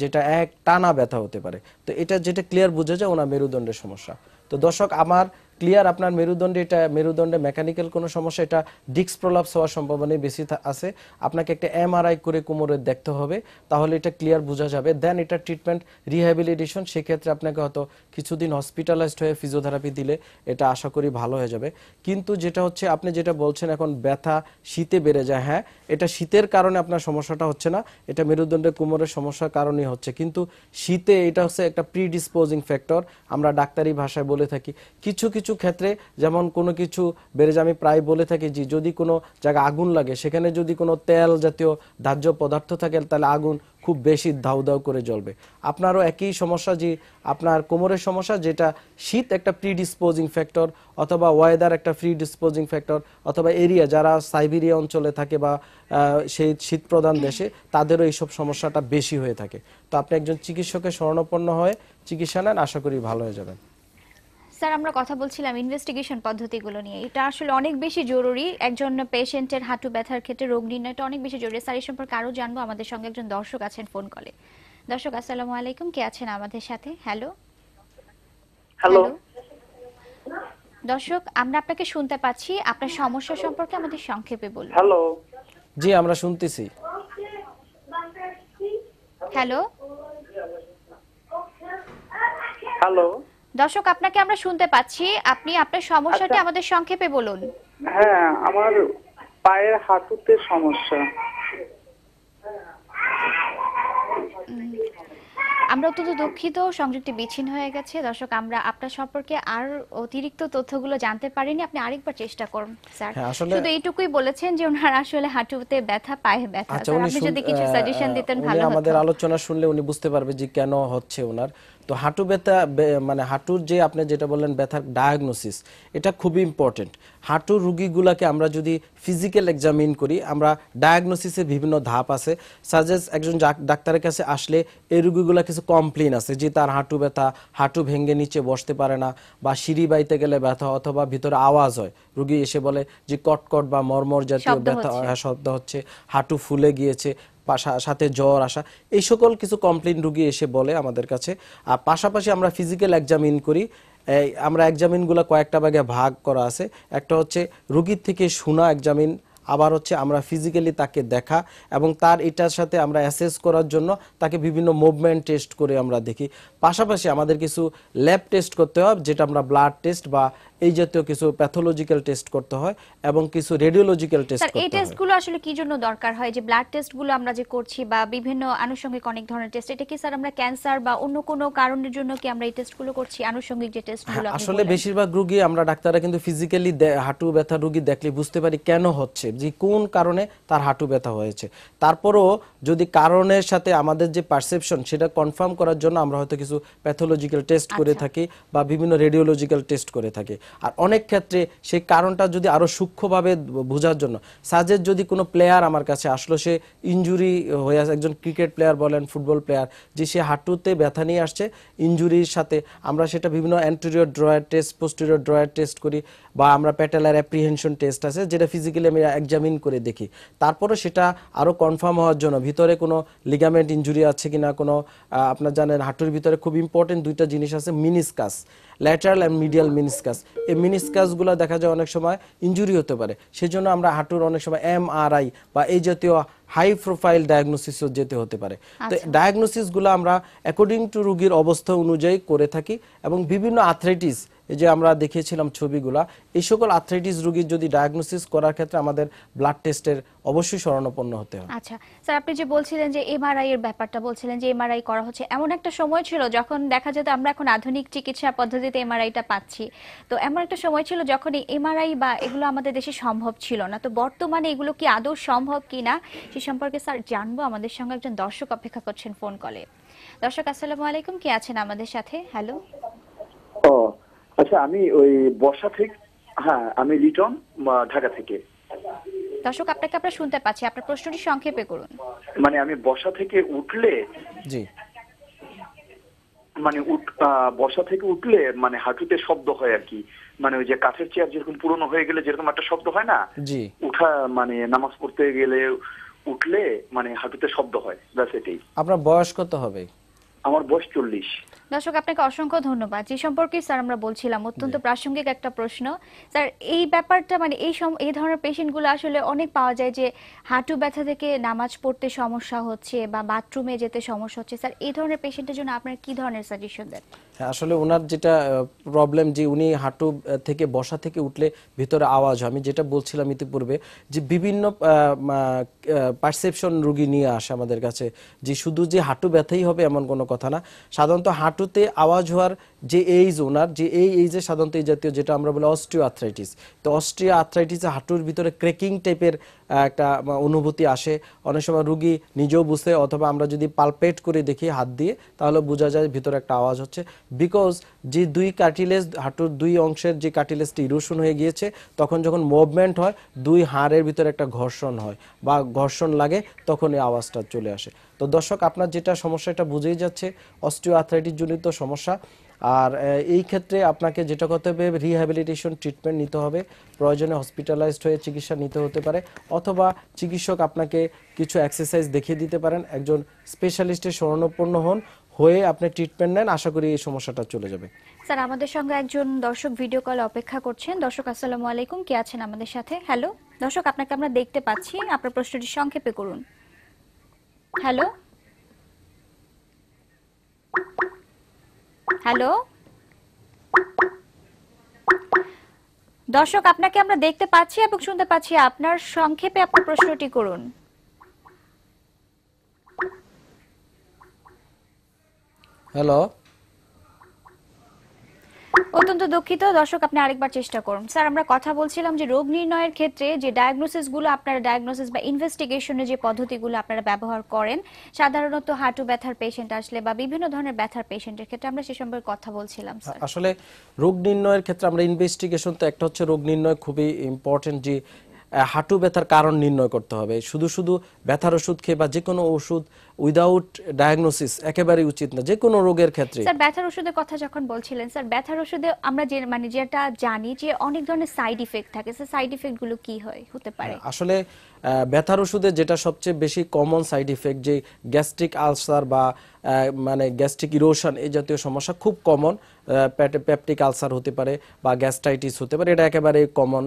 যেটা এক টানা ব্যথা হতে পারে তো এটা যেটা ক্লিয়ার বোঝা যায় ওনার মেরুদণ্ডের সমস্যা তো দর্শক আমার ক্লিয়ার আপনার মেরুদণ্ডে এটা মেরুদণ্ডে মেকানিক্যাল কোনো সমস্যা এটা ডিস্ক প্রলাপস হওয়ার সম্ভাবনা বেশি আছে আপনাকে একটা এমআরআই করে কোমরের দেখতে হবে তাহলে এটা ক্লিয়ার বোঝা যাবে দেন এটা ট্রিটমেন্ট রিহ্যাবিলিটেশন সেক্ষেত্রে আপনাকে হয়তো কিছুদিন হসপিটালাইজড হয়ে ফিজিওথেরাপি দিলে এটা আশা করি ভালো হয়ে যাবে কিন্তু যেটা হচ্ছে আপনি যেটা বলছেন এখন ব্যথা শীতে বেড়ে যায় হ্যাঁ এটা শীতের কারণে আপনার সমস্যাটা হচ্ছে না এটা মেরুদণ্ডের কোমরের সমস্যার কারণেই হচ্ছে কিন্তু শীতে এটা হচ্ছে একটা প্রিডিসপোজিং ফ্যাক্টর আমরা ডাক্তারি ভাষায় বলে থাকি কিছু কিছু কিছু ক্ষেত্রে যেমন কোনো কিছু বেড়ে আমি প্রায় বলে থাকি যে যদি কোনো জায়গায় আগুন লাগে সেখানে যদি কোনো তেল জাতীয় দাহ্য পদার্থ থাকে তাহলে আগুন খুব বেশি ধাউ ধাউ করে জ্বলবে আপনারও একই সমস্যা যে আপনার কোমরের সমস্যা যেটা শীত একটা প্রি ডিসপোজিং ফ্যাক্টর অথবা ওয়েদার একটা ফ্রি ডিসপোজিং ফ্যাক্টর অথবা এরিয়া যারা সাইবেরিয়া অঞ্চলে থাকে বা সেই শীত প্রধান দেশে তাদেরও এইসব সমস্যাটা বেশি হয়ে থাকে তো আপনি একজন চিকিৎসকের স্বর্ণপন্ন হয়ে চিকিৎসা নেন আশা করি ভালো হয়ে যাবেন স্যার আমরা কথা বলছিলাম ইনভেস্টিগেশন পদ্ধতিগুলো নিয়ে এটা আসলে অনেক বেশি জরুরি একজন পেশেন্টের হাঁটু ব্যথার ক্ষেত্রে রোগ নির্ণয়টা অনেক বেশি জরুরি স্যার এই সম্পর্কে আরো জানবো আমাদের সঙ্গে একজন দর্শক আছেন ফোন কলে দর্শক আসসালামু আলাইকুম কে আছেন আমাদের সাথে হ্যালো হ্যালো দর্শক আমরা আপনাকে শুনতে পাচ্ছি আপনার সমস্যা সম্পর্কে আমাদের সংক্ষেপে বলুন হ্যালো জি আমরা শুনতেছি হ্যালো হ্যালো দর্শক আপনাকে আমরা শুনতে পাচ্ছি আপনি আপনার সমস্যাটি আচ্ছা। আমাদের সংক্ষেপে বলুন হ্যাঁ আমার পায়ের হাঁটুতে সমস্যা আমরা অত্যন্ত দুঃখিত সংযুক্তি বিচ্ছিন্ন হয়ে গেছে দর্শক আমরা আপনার সম্পর্কে আর অতিরিক্ত তথ্যগুলো জানতে পারিনি আপনি আরেকবার চেষ্টা করুন স্যার হ্যাঁ, শুধু এইটুকুই বলেছেন যে ওনার আসলে হাঁটুতে ব্যথা পায়ে ব্যথা আচ্ছা, আপনি যদি কিছু সাজেশন দিতেন ভালো হতো আমাদের আলোচনা শুনলে উনি বুঝতে পারবে যে কেন হচ্ছে ওনার তো হাঁটু ব্যথা মানে হাঁটুর যে আপনি যেটা বললেন ব্যথার ডায়াগনোসিস এটা খুবই ইম্পর্টেন্ট হাঁটু রুগীগুলাকে আমরা যদি ফিজিক্যাল এক্সামিন করি আমরা ডায়াগনোসিসে বিভিন্ন ধাপ আছে সাজেস একজন ডাক্তারের কাছে আসলে এই রুগীগুলা কিছু কমপ্লেন আছে যে তার হাঁটু ব্যথা হাঁটু ভেঙে নিচে বসতে পারে না বা সিঁড়ি বাইতে গেলে ব্যথা অথবা ভিতরে আওয়াজ হয় রুগী এসে বলে যে কটকট বা মর্মর জাতীয় ব্যথা হ্যাঁ, শব্দ হচ্ছে হাঁটু ফুলে গিয়েছে সাথে জ্বর আসা এই সকল কিছু কমপ্লেন রুগী এসে বলে আমাদের কাছে আর পাশাপাশি আমরা ফিজিক্যাল এক্সামিন করি আমরা এক্সামিনগুলো কয়েকটা ভাগে ভাগ করা আছে একটা হচ্ছে রুগীর থেকে শোনা এক্সামিন আবার হচ্ছে আমরা ফিজিক্যালি তাকে দেখা এবং তার এটার সাথে আমরা অ্যাসেস করার জন্য তাকে বিভিন্ন মুভমেন্ট টেস্ট করে আমরা দেখি পাশাপাশি আমাদের কিছু ল্যাব টেস্ট করতে হবে যেটা আমরা ব্লাড টেস্ট বা এই জাতীয় কিছু প্যাথোলজিক্যাল টেস্ট করতে হয় এবং কিছু রেডিওলজিক্যাল টেস্ট করতে হয় এই টেস্টগুলো আসলে কি জন্য দরকার হয় যে ব্লাড টেস্টগুলো আমরা যে করছি বা বিভিন্ন আনুষঙ্গিক অনেক ধরনের টেস্ট এটা কি স্যার আমরা ক্যান্সার বা অন্য কোনো কারণের জন্য কি আমরা এই টেস্টগুলো করছি আনুষঙ্গিক যে টেস্টগুলো হ্যাঁ, আসলে বেশিরভাগ রোগী আমরা ডাক্তাররা কিন্তু ফিজিক্যালি হাঁটু ব্যথা রোগী দেখলে বুঝতে পারি কেন হচ্ছে যে কোন কারণে তার হাঁটু ব্যথা হয়েছে তারপরও যদি কারণের সাথে আমাদের যে পারসেপশন সেটা কনফার্ম করার জন্য আমরা হয়তো কিছু প্যাথোলজিক্যাল টেস্ট করে আচ্ছা। থাকি বা বিভিন্ন রেডিওলজিক্যাল টেস্ট করে থাকি আর অনেক ক্ষেত্রে সেই কারণটা যদি আরও সূক্ষ্মভাবে বোঝার জন্য সাজের যদি কোনো প্লেয়ার আমার কাছে আসলো সে ইঞ্জুরি হয়ে আসে একজন ক্রিকেট প্লেয়ার বলেন ফুটবল প্লেয়ার যে সে হাঁটুতে ব্যথা নিয়ে আসছে ইঞ্জুরির সাথে আমরা সেটা বিভিন্ন anterior drawer test posterior drawer test করি বা আমরা প্যাটেলার অ্যাপ্রিহেনশন টেস্ট আছে যেটা ফিজিক্যালি আমি এক্সামিন করে দেখি তারপরে সেটা আরও কনফার্ম হওয়ার জন্য ভিতরে কোনো লিগামেন্ট ইঞ্জুরি আছে কিনা কোনো আপনার জানেন হাঁটুর ভিতরে খুব ইম্পর্টেন্ট দুইটা জিনিস আছে meniscus lateral and medial meniscus এই মিনিসকাসগুলো দেখা যায় অনেক সময় ইঞ্জুরি হতে পারে সেজন্য আমরা হাঁটুর অনেক সময় আই বা এই জাতীয় হাই প্রোফাইল ডায়াগনোসিসও যেতে হতে পারে তো ডায়াগনোসিসগুলো আচ্ছা। আমরা অ্যাকর্ডিং টু রুগীর অবস্থা অনুযায়ী করে থাকি এবং বিভিন্ন আথরাইটিস এই যে আমরা দেখিয়েছিলাম ছবিগুলা এই সকল আর্থ্রাইটিস রোগীর যদি ডায়াগনোসিস করার ক্ষেত্রে আমাদের ব্লাড টেস্টের অবশ্যই শরণাপন্ন হতে হবে আচ্ছা স্যার আপনি যে বলছিলেন যে এমআরআই এর ব্যাপারটা বলছিলেন যে এমআরআই করা হচ্ছে এমন একটা সময় ছিল যখন দেখা যেত আমরা এখন আধুনিক চিকিৎসা পদ্ধতিতে এমআরআইটা পাচ্ছি তো এমন একটা সময় ছিল যখন এমআরআই বা এগুলো আমাদের দেশে সম্ভব ছিল না তো বর্তমানে এগুলো কি আদৌ সম্ভব কি না সে সম্পর্কে স্যার জানবো আমাদের সঙ্গে একজন দর্শক অপেক্ষা করছেন ফোন কলে দর্শক আসসালামু আলাইকুম কে আছেন আমাদের সাথে হ্যালো আচ্ছা আমি ওই বর্ষা থেকে হ্যাঁ আমি লিটন ঢাকা থেকে দর্শক আপনাকে আমরা শুনতে পাচ্ছি আপনার প্রশ্নটি সংক্ষেপে করুন মানে আমি বর্ষা থেকে উঠলে জি মানে বসা থেকে উঠলে মানে হাঁটুতে শব্দ হয় আর কি মানে ওই যে কাঠের চেয়ার যেরকম পুরনো হয়ে গেলে যেরকম একটা শব্দ হয় না জি উঠা মানে নামাজ পড়তে গেলে উঠলে মানে হাঁটুতে শব্দ হয় ব্যাস এটাই আপনার বয়স কত হবে আমার বয়স চল্লিশ দর্শক আপনাকে অসংখ্য ধন্যবাদ যে সম্পর্কে স্যার আমরা বলছিলাম অত্যন্ত প্রাসঙ্গিক একটা প্রশ্ন স্যার এই ব্যাপারটা মানে এই এই ধরনের পেশেন্টগুলো আসলে অনেক পাওয়া যায় যে হাঁটু ব্যথা থেকে নামাজ পড়তে সমস্যা হচ্ছে বা বাথরুমে যেতে সমস্যা হচ্ছে স্যার এই ধরনের পেশেন্টের জন্য আপনার কি ধরনের সাজেশন দেন হ্যাঁ, আসলে ওনার যেটা প্রবলেম যে উনি হাঁটু থেকে বসা থেকে উঠলে ভিতরে আওয়াজ আমি যেটা বলছিলাম ইতিপূর্বে যে বিভিন্ন পারসেপশন রুগী নিয়ে আসে আমাদের কাছে যে শুধু যে হাঁটু ব্যথাই হবে এমন কোনো কথা না সাধারণত হাঁটু হাঁটুতে আওয়াজ হওয়ার যে এইজ ওনার যে এই এইজে সাধারণত এই জাতীয় যেটা আমরা বলি অস্ট্রিও আর্থ্রাইটিস তো অস্ট্রিও আর্থ্রাইটিসে হাঁটুর ভিতরে ক্রেকিং টাইপের একটা অনুভূতি আসে অনেক সময় রুগী নিজেও বুঝতে অথবা আমরা যদি পালপেট করে দেখি হাত দিয়ে তাহলে বোঝা যায় ভিতরে একটা আওয়াজ হচ্ছে বিকজ যে দুই কার্টিলেস হাঁটুর দুই অংশের যে কার্টিলেসটি ইরোশন হয়ে গিয়েছে তখন যখন মুভমেন্ট হয় দুই হাড়ের ভিতরে একটা ঘর্ষণ হয় বা ঘর্ষণ লাগে তখন এই আওয়াজটা চলে আসে তো দর্শক আপনার যেটা সমস্যা এটা বুঝেই যাচ্ছে অস্টিও আর্থ্রাইটিস জনিত সমস্যা আর এই ক্ষেত্রে আপনাকে যেটা করতে হবে রিহ্যাবিলিটেশন ট্রিটমেন্ট নিতে হবে প্রয়োজনে হসপিটালাইজড হয়ে চিকিৎসা নিতে হতে পারে অথবা চিকিৎসক আপনাকে কিছু এক্সারসাইজ দেখিয়ে দিতে পারেন একজন স্পেশালিস্টের স্বর্ণপূর্ণ হন হয়ে আপনি ট্রিটমেন্ট নেন আশা করি এই সমস্যাটা চলে যাবে স্যার আমাদের সঙ্গে একজন দর্শক ভিডিও কল অপেক্ষা করছেন দর্শক আসসালামু আলাইকুম কে আছেন আমাদের সাথে হ্যালো দর্শক আপনাকে আমরা দেখতে পাচ্ছি আপনার প্রশ্নটি সংক্ষেপে করুন হ্যালো হ্যালো দর্শক আপনাকে আমরা দেখতে পাচ্ছি এবং শুনতে পাচ্ছি আপনার সংক্ষেপে আপনার প্রশ্নটি করুন হ্যালো অত্যন্ত দুঃখিত দর্শক আপনি আরেকবার চেষ্টা করুন স্যার আমরা কথা বলছিলাম যে রোগ নির্ণয়ের ক্ষেত্রে যে ডায়াগনোসিস গুলো আপনারা ডায়াগনোসিস বা ইনভেস্টিগেশনের যে পদ্ধতিগুলো আপনারা ব্যবহার করেন সাধারণত হাঁটু ব্যথার পেশেন্ট আসলে বা বিভিন্ন ধরনের ব্যথার পেশেন্টের ক্ষেত্রে আমরা সে সম্পর্কে কথা বলছিলাম হ্যাঁ, স্যার আসলে রোগ নির্ণয়ের ক্ষেত্রে আমরা ইনভেস্টিগেশন তো একটা হচ্ছে রোগ নির্ণয় খুবই ইম্পর্টেন্ট যে হাঁটু ব্যথার কারণ নির্ণয় করতে হবে শুধু শুধু ব্যথার ওষুধ খেয়ে বা যে কোনো ওষুধ উইদাউট ডায়াগনোসিস একেবারে উচিত না যে কোনো রোগের ক্ষেত্রে স্যার ব্যথার ওষুধের কথা যখন বলছিলেন স্যার ব্যথার ওষুধে আমরা যে মানে যেটা জানি যে অনেক ধরনের সাইড ইফেক্ট থাকে স্যার সাইড গুলো কি হয় হতে পারে হ্যাঁ, আসলে ব্যথার ওষুধে যেটা সবচেয়ে বেশি কমন সাইড ইফেক্ট যে গ্যাস্ট্রিক আলসার বা মানে গ্যাস্ট্রিক ইরোশন এই জাতীয় সমস্যা খুব কমন প্যাপটিক আলসার হতে পারে বা গ্যাস্ট্রাইটিস হতে পারে এটা একেবারে কমন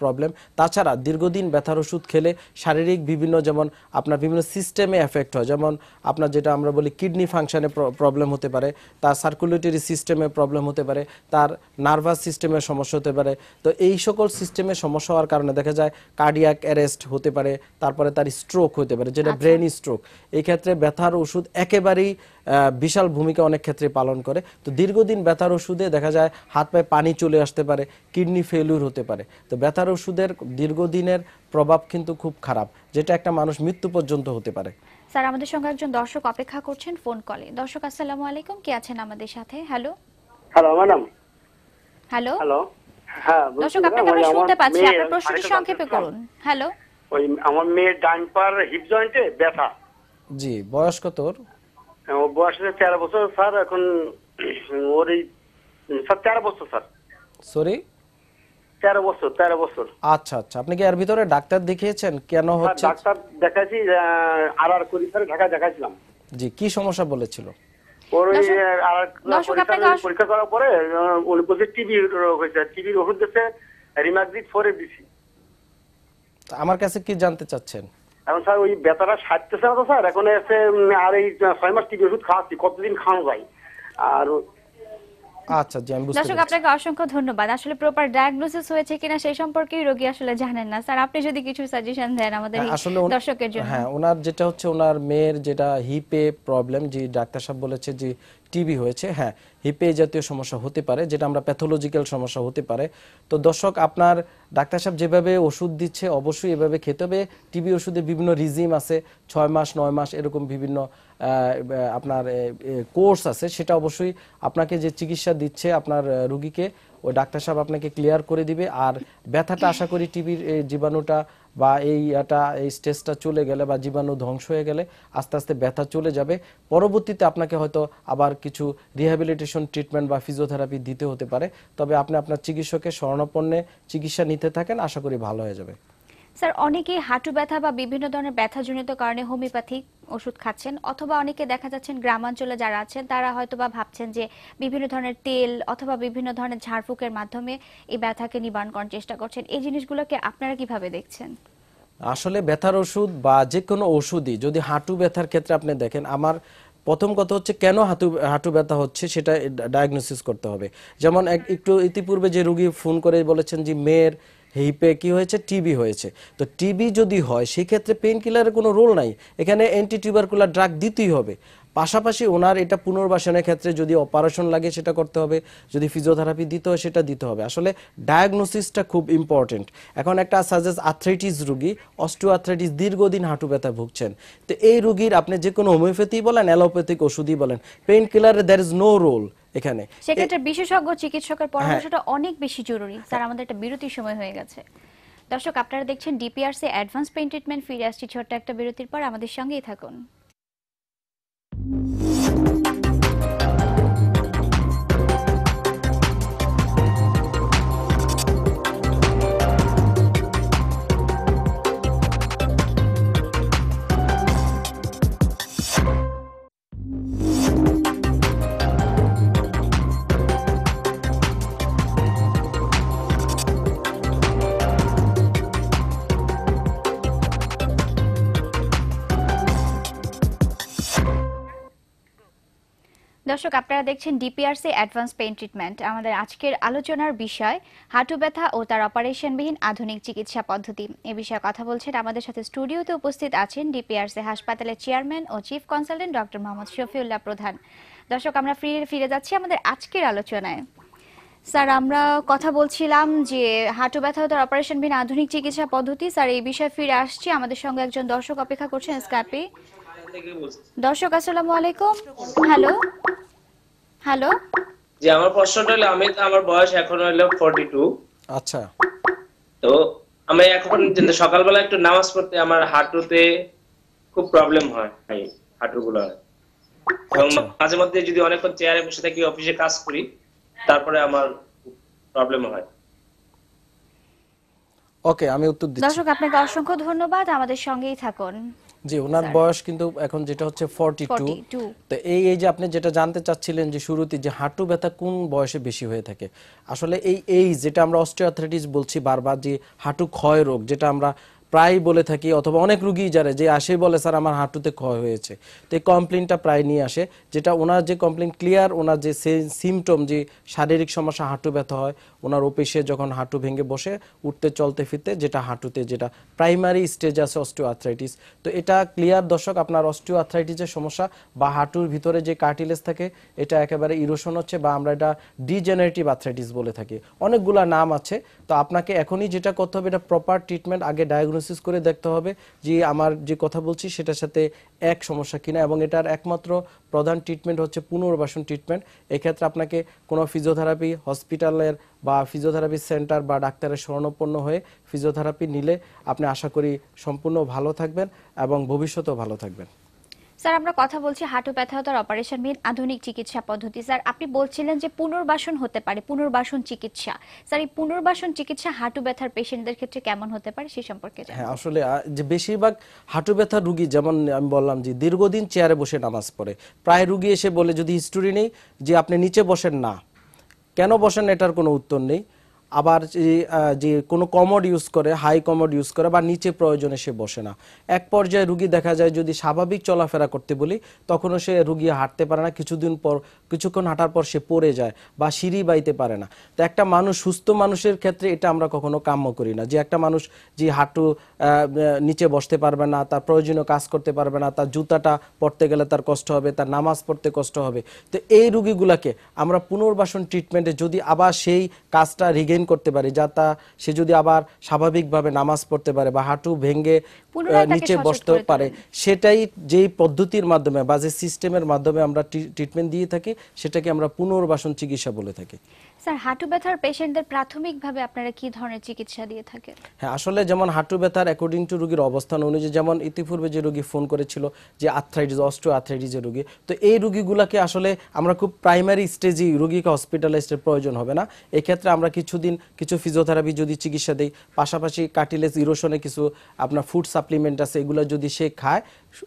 প্রবলেম তাছাড়া দীর্ঘদিন ব্যথার ওষুধ খেলে শারীরিক বিভিন্ন যেমন আপনার বিভিন্ন সিস্টেমে এফেক্ট এফেক্ট হয় যেমন আপনার যেটা আমরা বলি কিডনি ফাংশানে প্রবলেম হতে পারে তার সার্কুলেটরি সিস্টেমে প্রবলেম হতে পারে তার নার্ভাস সিস্টেমে সমস্যা হতে পারে তো এই সকল সিস্টেমে সমস্যা হওয়ার কারণে দেখা যায় কার্ডিয়াক অ্যারেস্ট হতে পারে তারপরে তার স্ট্রোক হতে পারে যেটা ব্রেন আচ্ছা। স্ট্রোক এই ক্ষেত্রে ব্যথার ওষুধ একেবারেই বিশাল ভূমিকা অনেক ক্ষেত্রে পালন করে তো দীর্ঘদিন ব্যথার ওষুধে দেখা যায় হাত পায়ে পানি চলে আসতে পারে কিডনি ফেলিউর হতে পারে তো ব্যথার ওষুধের দীর্ঘদিনের প্রভাব কিন্তু খুব খারাপ যেটা একটা মানুষ মৃত্যু পর্যন্ত হতে পারে স্যার আমাদের সঙ্গে একজন দর্শক অপেক্ষা করছেন ফোন কলে দর্শক আসসালামু আলাইকুম কে আছেন আমাদের সাথে hello hello madam hello hello হ্যাঁ দর্শক আপনাকে আমরা শুনতে পাচ্ছি আপনার প্রশ্নটি সংক্ষেপে করুন হ্যালো ওই আমার মেয়ের ডান পার হিপ জয়েন্টে ব্যথা জি বয়স কত ওর বয়স তেরো বছর স্যার এখন ওর এই স্যার তেরো বছর স্যার সরি তেরো বছর তেরো বছর আচ্ছা আচ্ছা আপনি কি এর ভিতরে ডাক্তার দেখিয়েছেন কেন হ্যাঁ, হচ্ছে ডাক্তার দেখাইছি আর আর ঢাকা দেখাইছিলাম জি কি সমস্যা বলেছিল পরীক্ষা করার পরে উনি বলছে টিবি রোগ হয়েছে টিবির ওষুধ দিচ্ছে আমার কাছে কি জানতে চাচ্ছেন এখন স্যার ওই ব্যথাটা সারতেছে না তো স্যার এখন এসে আর এই ছয় মাস টিবি ওষুধ খাওয়াচ্ছি কতদিন খাওয়ানো যায় আর আচ্ছা জি আমি বুঝতে দর্শক আপনাকে অসংখ্য ধন্যবাদ আসলে প্রপার ডায়াগনোসিস হয়েছে কিনা সেই সম্পর্কে রোগী আসলে জানেন না স্যার আপনি যদি কিছু সাজেশন দেন আমাদের হ্যাঁ, দর্শকের জন্য হ্যাঁ ওনার যেটা হচ্ছে ওনার মেয়ের যেটা হিপে প্রবলেম যে ডাক্তার সাহেব বলেছে যে টিবি হয়েছে হ্যাঁ হিপে জাতীয় সমস্যা হতে পারে যেটা আমরা প্যাথোলজিক্যাল সমস্যা হতে পারে তো দর্শক আপনার ডাক্তার সাহেব যেভাবে ওষুধ দিচ্ছে অবশ্যই এভাবে খেতে হবে টিবি ওষুধে বিভিন্ন রিজিম আছে ছয় মাস নয় মাস এরকম বিভিন্ন আপনার কোর্স আছে সেটা অবশ্যই আপনাকে যে চিকিৎসা দিচ্ছে আপনার রুগীকে ও ডাক্তার সাহেব আপনাকে ক্লিয়ার করে দিবে আর ব্যথাটা আশা করি টিবির জীবাণুটা বা এই এটা এই স্টেজটা চলে গেলে বা জীবাণু ধ্বংস হয়ে গেলে আস্তে আস্তে ব্যথা চলে যাবে পরবর্তীতে আপনাকে হয়তো আবার কিছু রিহ্যাবিলিটেশন ট্রিটমেন্ট বা ফিজিওথেরাপি দিতে হতে পারে তবে আপনি আপনার চিকিৎসকের স্বর্ণপণ্যে চিকিৎসা নিতে থাকেন আশা করি ভালো হয়ে যাবে স্যার অনেকে হাঁটু ব্যথা বা বিভিন্ন ধরনের ব্যথাজনিত কারণে হোমিওপ্যাথিক ওষুধ খাচ্ছেন অথবা অনেকে দেখা যাচ্ছেন গ্রামাঞ্চলে যারা আছেন তারা হয়তো বা ভাবছেন যে বিভিন্ন ধরনের তেল অথবা বিভিন্ন ধরনের ঝাড়ফুঁকের মাধ্যমে এই ব্যথাকে নিবারণ করার চেষ্টা করছেন এই জিনিসগুলোকে আপনারা কিভাবে দেখছেন আসলে ব্যথার ওষুধ বা যে কোনো ওষুধই যদি হাঁটু ব্যথার ক্ষেত্রে আপনি দেখেন আমার প্রথম কথা হচ্ছে কেন হাঁটু হাঁটু ব্যথা হচ্ছে সেটা ডায়াগনোসিস করতে হবে যেমন এক একটু ইতিপূর্বে যে রুগী ফোন করে বলেছেন যে মেয়ের হিপে কি হয়েছে টিবি হয়েছে তো টিবি যদি হয় সেক্ষেত্রে পেইন কিলারের কোনো রোল নাই এখানে অ্যান্টি টিউবারকুলার ড্রাগ দিতেই হবে পাশাপাশি ওনার এটা পুনর্বাসনের ক্ষেত্রে যদি অপারেশন লাগে সেটা করতে হবে যদি ফিজিওথেরাপি দিতে হয় সেটা দিতে হবে আসলে ডায়াগনোসিসটা খুব ইম্পর্টেন্ট এখন একটা সাজেস আর্থ্রাইটিস রুগী আথ্রাইটিস দীর্ঘদিন হাঁটু ব্যথা ভুগছেন তো এই রুগীর আপনি যে কোনো হোমিওপ্যাথি বলেন অ্যালোপ্যাথিক ওষুধই বলেন পেইন কিলারে দ্যার ইজ নো রোল এখানে সেক্ষেত্রে বিশেষজ্ঞ চিকিৎসকের হ্যাঁ। পরামর্শটা অনেক বেশি জরুরি হ্যাঁ। স্যার আমাদের একটা বিরতির সময় হয়ে গেছে দর্শক আপনারা দেখছেন ডিপিআরসি অ্যাডভান্স পেইন ট্রিটমেন্ট ফিরে আসছি ছোট্ট একটা বিরতির পর আমাদের সঙ্গেই থাকুন দর্শক আপনারা দেখছেন ডিপিআরসি অ্যাডভান্স পেইন ট্রিটমেন্ট আমাদের আজকের আলোচনার বিষয় হাঁটু ব্যথা ও তার অপারেশনবিহীন আধুনিক চিকিৎসা পদ্ধতি এ বিষয়ে কথা বলছেন আমাদের সাথে স্টুডিওতে উপস্থিত আছেন ডিপিআরসি হাসপাতালের চেয়ারম্যান ও chief consultant doctor Mohammad Shafiullah প্রধান দর্শক আমরা ফিরে ফিরে যাচ্ছি আমাদের আজকের আলোচনায় স্যার আমরা কথা বলছিলাম যে হাঁটু ব্যথা অপারেশন ভিন আধুনিক চিকিৎসা পদ্ধতি স্যার এই বিষয়ে ফিরে আসছি আমাদের সঙ্গে একজন দর্শক অপেক্ষা করছেন স্কাইপে দর্শক আসসালামু আলাইকুম হ্যালো হ্যালো জি আমার প্রশ্নটা হলো আমি আমার বয়স এখন হলো 42 আচ্ছা তো আমি এখন সকালবেলা একটু নামাজ পড়তে আমার হাঁটুতে খুব প্রবলেম হয় হাঁটুগুলো এবং আচ্ছা। মাঝে মধ্যে যদি অনেকক্ষণ চেয়ারে বসে থাকি অফিসে কাজ করি তারপরে আমার প্রবলেম হয় ওকে আমি উত্তর দিচ্ছি দর্শক আপনাকে অসংখ্য ধন্যবাদ আমাদের সঙ্গেই থাকুন জি ওনার বয়স কিন্তু এখন যেটা হচ্ছে 42 তো এই এই যে আপনি যেটা জানতে চাচ্ছিলেন যে শুরুতে যে হাঁটু ব্যথা কোন বয়সে বেশি হয়ে থাকে আসলে এই এই যেটা আমরা অস্টিওআর্থ্রাইটিস বলছি বারবার যে হাঁটু ক্ষয় রোগ যেটা আমরা প্রায় বলে থাকি অথবা অনেক রুগী যারা যে আসে বলে স্যার আমার হাঁটুতে ক্ষয় হয়েছে তো এই কমপ্লেনটা প্রায় নিয়ে আসে যেটা ওনার যে কমপ্লেন ক্লিয়ার ওনার যে সিমটম যে শারীরিক সমস্যা হাঁটু ব্যথা হয় ওনার অফিসে যখন হাঁটু ভেঙে বসে উঠতে চলতে ফিরতে যেটা হাঁটুতে যেটা প্রাইমারি স্টেজ আছে অস্টিও আর্থ্রাইটিস তো এটা ক্লিয়ার দর্শক আপনার অস্টিও আর্থ্রাইটিসের সমস্যা বা হাঁটুর ভিতরে যে কার্টিলেস থাকে এটা একেবারে ইরোশন হচ্ছে বা আমরা এটা ডিজেনারেটিভ আর্থ্রাইটিস বলে থাকি অনেকগুলা নাম আছে তো আপনাকে এখনই যেটা করতে হবে এটা প্রপার ট্রিটমেন্ট আগে ডায়াগনোসিস করে দেখতে হবে যে আমার যে কথা বলছি সেটার সাথে এক সমস্যা কিনা এবং এটার একমাত্র প্রধান ট্রিটমেন্ট হচ্ছে পুনর্বাসন ট্রিটমেন্ট এক্ষেত্রে আপনাকে কোনো ফিজিওথেরাপি হসপিটালের বা ফিজিওথেরাপি সেন্টার বা ডাক্তারের শরণাপন্ন হয়ে ফিজিওথেরাপি নিলে আপনি আশা করি সম্পূর্ণ ভালো থাকবেন এবং ভবিষ্যতেও ভালো থাকবেন স্যার আমরা কথা বলছি হাঁটু হাঁটুপ্যাথাতার অপারেশন মেন আধুনিক চিকিৎসা পদ্ধতি স্যার আপনি বলছিলেন যে পুনর্বাসন হতে পারে পুনর্বাসন চিকিৎসা স্যার এই পুনর্বাসন চিকিৎসা হাঁটু ব্যথার পেশেন্টদের ক্ষেত্রে কেমন হতে পারে সে সম্পর্কে হ্যাঁ আসলে যে বেশিরভাগ হাঁটু ব্যথার রুগী যেমন আমি বললাম যে দীর্ঘদিন চেয়ারে বসে নামাজ পড়ে প্রায় রুগী এসে বলে যদি হিস্টোরি নেই যে আপনি নিচে বসেন না কেন বসেন এটার কোনো উত্তর নেই আবার যে কোনো কমোড ইউজ করে হাই কমোড ইউজ করে বা নিচে প্রয়োজনে সে বসে না এক পর্যায়ে রুগী দেখা যায় যদি স্বাভাবিক চলাফেরা করতে বলি তখনও সে রুগী হাঁটতে পারে না কিছুদিন পর কিছুক্ষণ হাঁটার পর সে পড়ে যায় বা সিঁড়ি বাইতে পারে না তো একটা মানুষ সুস্থ মানুষের ক্ষেত্রে এটা আমরা কখনো কাম্য করি না যে একটা মানুষ যে হাঁটু নিচে বসতে পারবে না তার প্রয়োজনীয় কাজ করতে পারবে না তার জুতাটা পড়তে গেলে তার কষ্ট হবে তার নামাজ পড়তে কষ্ট হবে তো এই রুগীগুলোকে আমরা পুনর্বাসন ট্রিটমেন্টে যদি আবার সেই কাজটা রিগেন মেনটেন করতে পারে যা তা সে যদি আবার স্বাভাবিকভাবে নামাজ পড়তে পারে বা হাঁটু ভেঙে নিচে বসতে পারে সেটাই যেই পদ্ধতির মাধ্যমে বা যে সিস্টেমের মাধ্যমে আমরা ট্রিটমেন্ট দিয়ে থাকি সেটাকে আমরা পুনর্বাসন চিকিৎসা বলে থাকি স্যার হাঁটু ব্যথার পেশেন্টদের প্রাথমিকভাবে আপনারা কি ধরনের চিকিৎসা দিয়ে থাকেন হ্যাঁ আসলে যেমন হাঁটু ব্যথার অ্যাকর্ডিং টু রোগীর অবস্থান অনুযায়ী যেমন ইতিপূর্বে যে রোগী ফোন করেছিল যে আর্থ্রাইটিস অস্ট্রো আর্থ্রাইটিসের রোগী তো এই রোগীগুলোকে আসলে আমরা খুব প্রাইমারি স্টেজেই রোগীকে হসপিটালাইজের প্রয়োজন হবে না এক্ষেত্রে আমরা কিছুদিন কিছু ফিজিওথেরাপি যদি চিকিৎসা দিই পাশাপাশি কাটিলেস ইরোশনে কিছু আপনার ফুড সাপ্লিমেন্ট আছে এগুলো যদি সে খায়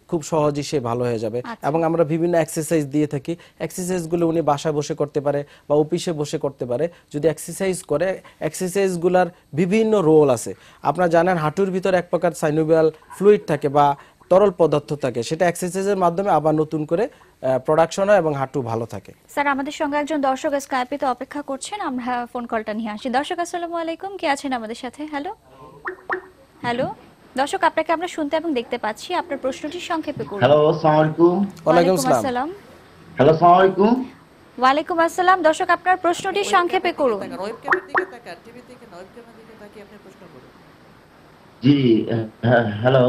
খুব সহজেই সে ভালো হয়ে যাবে আচ্ছা। এবং আমরা বিভিন্ন এক্সারসাইজ দিয়ে থাকি এক্সারসাইজগুলো উনি বাসায় বসে করতে পারে বা অফিসে বসে করতে করতে পারে যদি এক্সারসাইজ করে এক্সারসাইজগুলার বিভিন্ন রোল আছে আপনারা জানেন হাঁটুর ভিতর এক প্রকার সাইনোবিয়াল ফ্লুইড থাকে বা তরল পদার্থ থাকে সেটা এক্সারসাইজের মাধ্যমে আবার নতুন করে প্রোডাকশন এবং হাঁটু ভালো থাকে স্যার আমাদের সঙ্গে একজন দর্শক স্কাইপে তো অপেক্ষা করছেন আমরা ফোন কলটা নিয়ে আসি দর্শক আসসালামু আলাইকুম কে আছেন আমাদের সাথে হ্যালো হ্যালো দর্শক আপনাকে আমরা শুনতে এবং দেখতে পাচ্ছি আপনার প্রশ্নটি সংক্ষেপে করুন হ্যালো আসসালামু আলাইকুম ওয়া আলাইকুম আসসালাম হ্যালো আসসালামু আলাইকুম ওয়ালাইকুম আসসালাম দর্শক আপনার প্রশ্নটি সংক্ষেপে করুন জি হ্যালো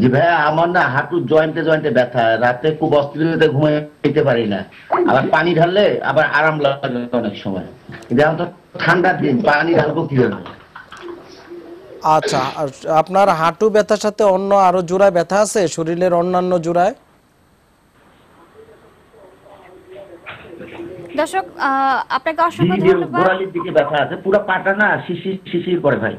জি আমার না হাঁটু জয়েন্টে জয়েন্টে ব্যথা রাতে খুব অস্থিরতে ঘুমাইতে পারি না আবার পানি ঢাললে আবার আরাম লাগে অনেক সময় যেমন তো ঠান্ডা দিন পানি ঢালবো কিভাবে আচ্ছা আপনার হাঁটু ব্যথার সাথে অন্য আরো জোড়ায় ব্যথা আছে শরীরের অন্যান্য জোড়ায় দর্শক আপনাকে অসংখ্য ধন্যবাদ দিকে ব্যথা আছে পুরো পাটা না শিশির ভাই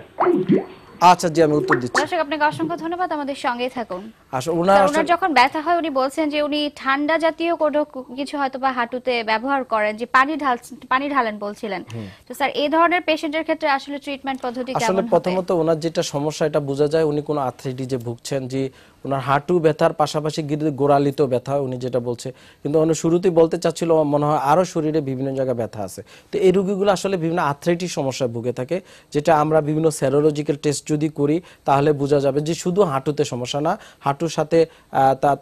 আচ্ছা জি আমি উত্তর দিচ্ছি দর্শক আপনাকে অসংখ্য ধন্যবাদ আমাদের সঙ্গেই থাকুন আচ্ছা, ওনার যখন ব্যথা হয় উনি বলছেন যে উনি ঠান্ডা জাতীয় কোনো কিছু হয়তো বা হাঁটুতে ব্যবহার করেন যে পানি ঢাল পানি ঢালেন বলছিলেন তো স্যার এই ধরনের পেশেন্টের ক্ষেত্রে আসলে ট্রিটমেন্ট পদ্ধতি কেমন আসলে প্রথমত ওনার যেটা সমস্যা এটা বোঝা যায় উনি কোনো আর্থ্রাইটিসে ভুগছেন যে ওনার হাঁটু ব্যথার পাশাপাশি গিরি গোড়ালিত ব্যথা উনি যেটা বলছে কিন্তু উনি শুরুতেই বলতে চাচ্ছিল মনে হয় আরও শরীরে বিভিন্ন জায়গায় ব্যথা আছে তো এই রুগীগুলো আসলে বিভিন্ন আথ্রাইটিস সমস্যায় ভুগে থাকে যেটা আমরা বিভিন্ন সেরোলজিক্যাল টেস্ট যদি করি তাহলে বোঝা যাবে যে শুধু হাঁটুতে সমস্যা না হাঁটুর সাথে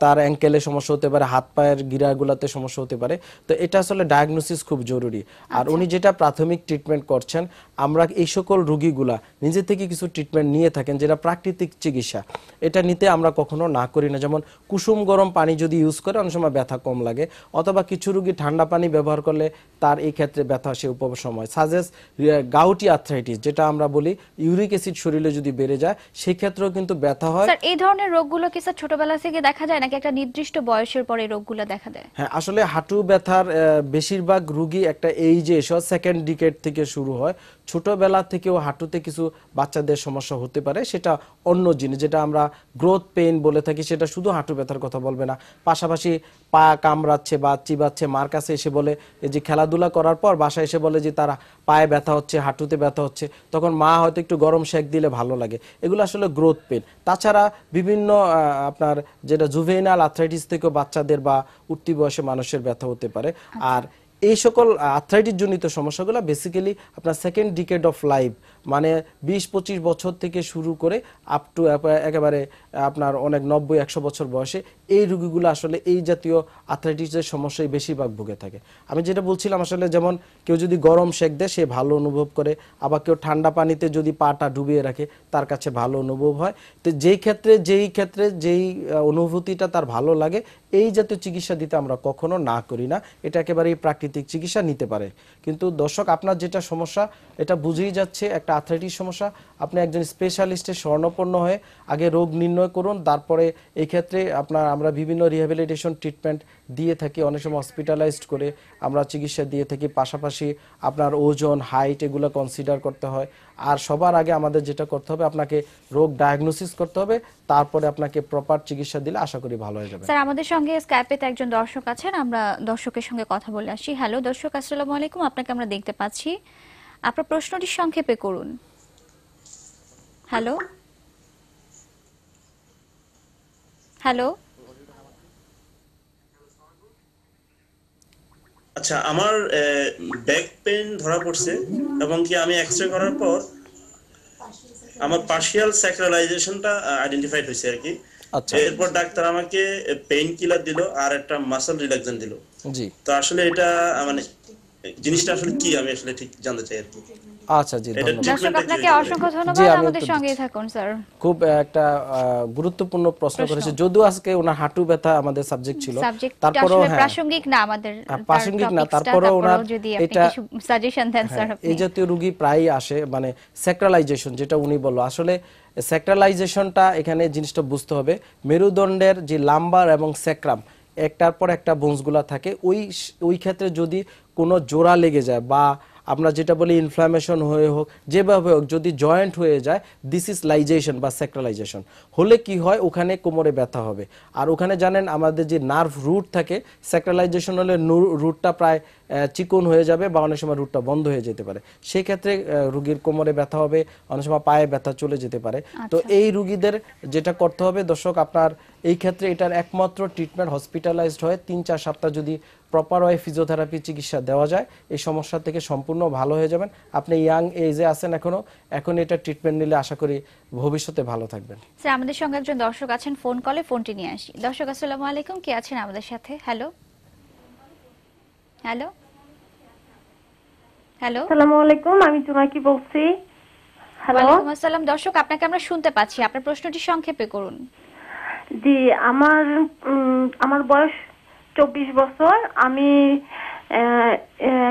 তার অ্যাঙ্কেলে সমস্যা হতে পারে হাত পায়ের গিরাগুলাতে সমস্যা হতে পারে তো এটা আসলে ডায়াগনোসিস খুব জরুরি আর আচ্ছা। উনি যেটা প্রাথমিক ট্রিটমেন্ট করছেন আমরা এই সকল রুগীগুলা নিজে থেকে কিছু ট্রিটমেন্ট নিয়ে থাকেন যেটা প্রাকৃতিক চিকিৎসা এটা নিতে আমরা কখনো না করি না যেমন কুসুম গরম পানি যদি ইউজ করে অনেক সময় ব্যথা কম লাগে অথবা কিছু রুগী ঠান্ডা পানি ব্যবহার করলে তার এই ক্ষেত্রে ব্যথা সে উপশম হয় সাজেস গাউটি আর্থ্রাইটিস যেটা আমরা বলি ইউরিক অ্যাসিড শরীরে যদি বেড়ে যায় সেক্ষেত্রেও কিন্তু ব্যথা হয় এই ধরনের রোগগুলো কি স্যার ছোটবেলা থেকে দেখা যায় নাকি একটা নির্দিষ্ট বয়সের পরে রোগগুলো দেখা দেয় হ্যাঁ আসলে হাঁটু ব্যথার বেশিরভাগ রুগী একটা এই যে এসব সেকেন্ড ডিকেট থেকে শুরু হয় ছোটবেলা থেকেও হাঁটুতে কিছু বাচ্চাদের সমস্যা হতে পারে সেটা অন্য জিনিস যেটা আমরা গ্রোথ পেন বলে থাকি সেটা শুধু হাঁটু ব্যথার কথা বলবে না পাশাপাশি পা কামড়াচ্ছে বা চিবাচ্ছে মার কাছে এসে বলে যে খেলাধুলা করার পর বাসায় এসে বলে যে তারা পায়ে ব্যথা হচ্ছে হাঁটুতে ব্যথা হচ্ছে তখন মা হয়তো একটু গরম শেক দিলে ভালো লাগে এগুলো আসলে গ্রোথ পেন তাছাড়া বিভিন্ন আপনার যেটা জুভেনাল আর্থ্রাইটিস থেকেও বাচ্চাদের বা উঠতি বয়সে মানুষের ব্যথা হতে পারে আর এই সকল আর্থ্রাইটিস জনিত সমস্যাগুলো বেসিক্যালি আপনার সেকেন্ড ডিকেড অফ লাইফ মানে বিশ পঁচিশ বছর থেকে শুরু করে আপ টু একেবারে আপনার অনেক নব্বই একশো বছর বয়সে এই রুগীগুলো আসলে এই জাতীয় আর্থ্রাইটিসের সমস্যায় বেশিরভাগ ভুগে থাকে আমি যেটা বলছিলাম আসলে যেমন কেউ যদি গরম সেক দেয় সে ভালো অনুভব করে আবার কেউ ঠান্ডা পানিতে যদি পাটা ডুবিয়ে রাখে তার কাছে ভালো অনুভব হয় তো যেই ক্ষেত্রে যেই ক্ষেত্রে যেই অনুভূতিটা তার ভালো লাগে এই জাতীয় চিকিৎসা দিতে আমরা কখনো না করি না এটা একেবারেই প্রাকৃতিক চিকিৎসা নিতে পারে কিন্তু দর্শক আপনার যেটা সমস্যা এটা বুঝেই যাচ্ছে একটা আর্থ্রাইটিস সমস্যা আপনি একজন স্পেশালিস্টের স্বর্ণপন্ন হয়ে আগে রোগ নির্ণয় করুন তারপরে এক্ষেত্রে আপনার আমরা বিভিন্ন রিহ্যাবিলিটেশন ট্রিটমেন্ট দিয়ে থাকি অনেক সময় হসপিটালাইজড করে আমরা চিকিৎসা দিয়ে থাকি পাশাপাশি আপনার ওজন হাইট এগুলো কনসিডার করতে হয় আর সবার আগে আমাদের যেটা করতে হবে আপনাকে রোগ ডায়াগনোসিস করতে হবে তারপরে আপনাকে প্রপার চিকিৎসা দিলে আশা করি ভালো হয়ে যাবে স্যার আমাদের সঙ্গে স্কাইপে একজন দর্শক আছেন আমরা দর্শকের সঙ্গে কথা বলে আসি হ্যালো দর্শক আসসালামু আলাইকুম আপনাকে আমরা দেখতে পাচ্ছি আপনার প্রশ্নটি সংক্ষেপে করুন হ্যালো হ্যালো আচ্ছা আমার ব্যাক পেন ধরা পড়ছে এবং কি আমি এক্সরে করার পর আমার পার্শিয়াল স্যাক্রালাইজেশনটা আইডেন্টিফাইড হয়েছে আর কি আচ্ছা। এরপর ডাক্তার আমাকে পেইন কিলার দিল আর একটা মাসল রিল্যাক্সেন্ট দিল জি তো আসলে এটা মানে জিনিসটা আসলে কি আমি আসলে ঠিক জানতে চাই আর কি আচ্ছা জি আপনাকে অসংখ্য ধন্যবাদ আমাদের থাকুন স্যার খুব একটা গুরুত্বপূর্ণ প্রশ্ন করেছে যদিও আজকে ওনার হাঁটু ব্যথা আমাদের সাবজেক্ট ছিল তারপরও হ্যাঁ। প্রাসঙ্গিক না আমাদের হ্যাঁ, প্রাসঙ্গিক না তারপরও ওনার এটা সাজেশন দেন হ্যাঁ, স্যার এই জাতীয় রোগী প্রায়ই আসে মানে সেক্রালাইজেশন যেটা উনি বলল আসলে সেক্রালাইজেশনটা এখানে জিনিসটা বুঝতে হবে মেরুদণ্ডের যে লাম্বার এবং সেক্রাম একটার পর একটা বোনসগুলা থাকে ওই ওই ক্ষেত্রে যদি কোনো জোড়া লেগে যায় বা আমরা যেটা বলি ইনফ্লামেশন হয়ে হোক যেভাবে হোক যদি জয়েন্ট হয়ে যায় দিস ইজ লাইজেশন বা সেক্রালাইজেশন হলে কি হয় ওখানে কোমরে ব্যথা হবে আর ওখানে জানেন আমাদের যে নার্ভ রুট থাকে সেক্রালাইজেশন হলে রুটটা প্রায় চিকন হয়ে যাবে বা অনেক সময় রুটটা বন্ধ হয়ে যেতে পারে সেক্ষেত্রে রুগীর কোমরে ব্যথা হবে অনেক সময় পায়ে ব্যথা চলে যেতে পারে তো আচ্ছা। এই রুগীদের যেটা করতে হবে দর্শক আপনার এই ক্ষেত্রে এটার একমাত্র ট্রিটমেন্ট হসপিটালাইজড হয় তিন চার সপ্তাহ যদি প্রপার ওয়ে ফিজিওথেরাপি চিকিৎসা দেওয়া যায় এই সমস্যা থেকে সম্পূর্ণ ভালো হয়ে যাবেন আপনি ইয়াং এজে আছেন এখনো এখন এটা ট্রিটমেন্ট নিলে আশা করি ভবিষ্যতে ভালো থাকবেন স্যার আমাদের সঙ্গে একজন দর্শক আছেন ফোন কলে ফোনটি নিয়ে আসি দর্শক আসসালামু আলাইকুম কে আছেন আমাদের সাথে হ্যালো হ্যালো হ্যালো আসসালামু আলাইকুম আমি জোনাকি বলছি হ্যালো ওয়ালাইকুম দর্শক আপনাকে আমরা শুনতে পাচ্ছি আপনার প্রশ্নটি সংক্ষেপে করুন জি আমার আমার বয়স চব্বিশ বছর আমি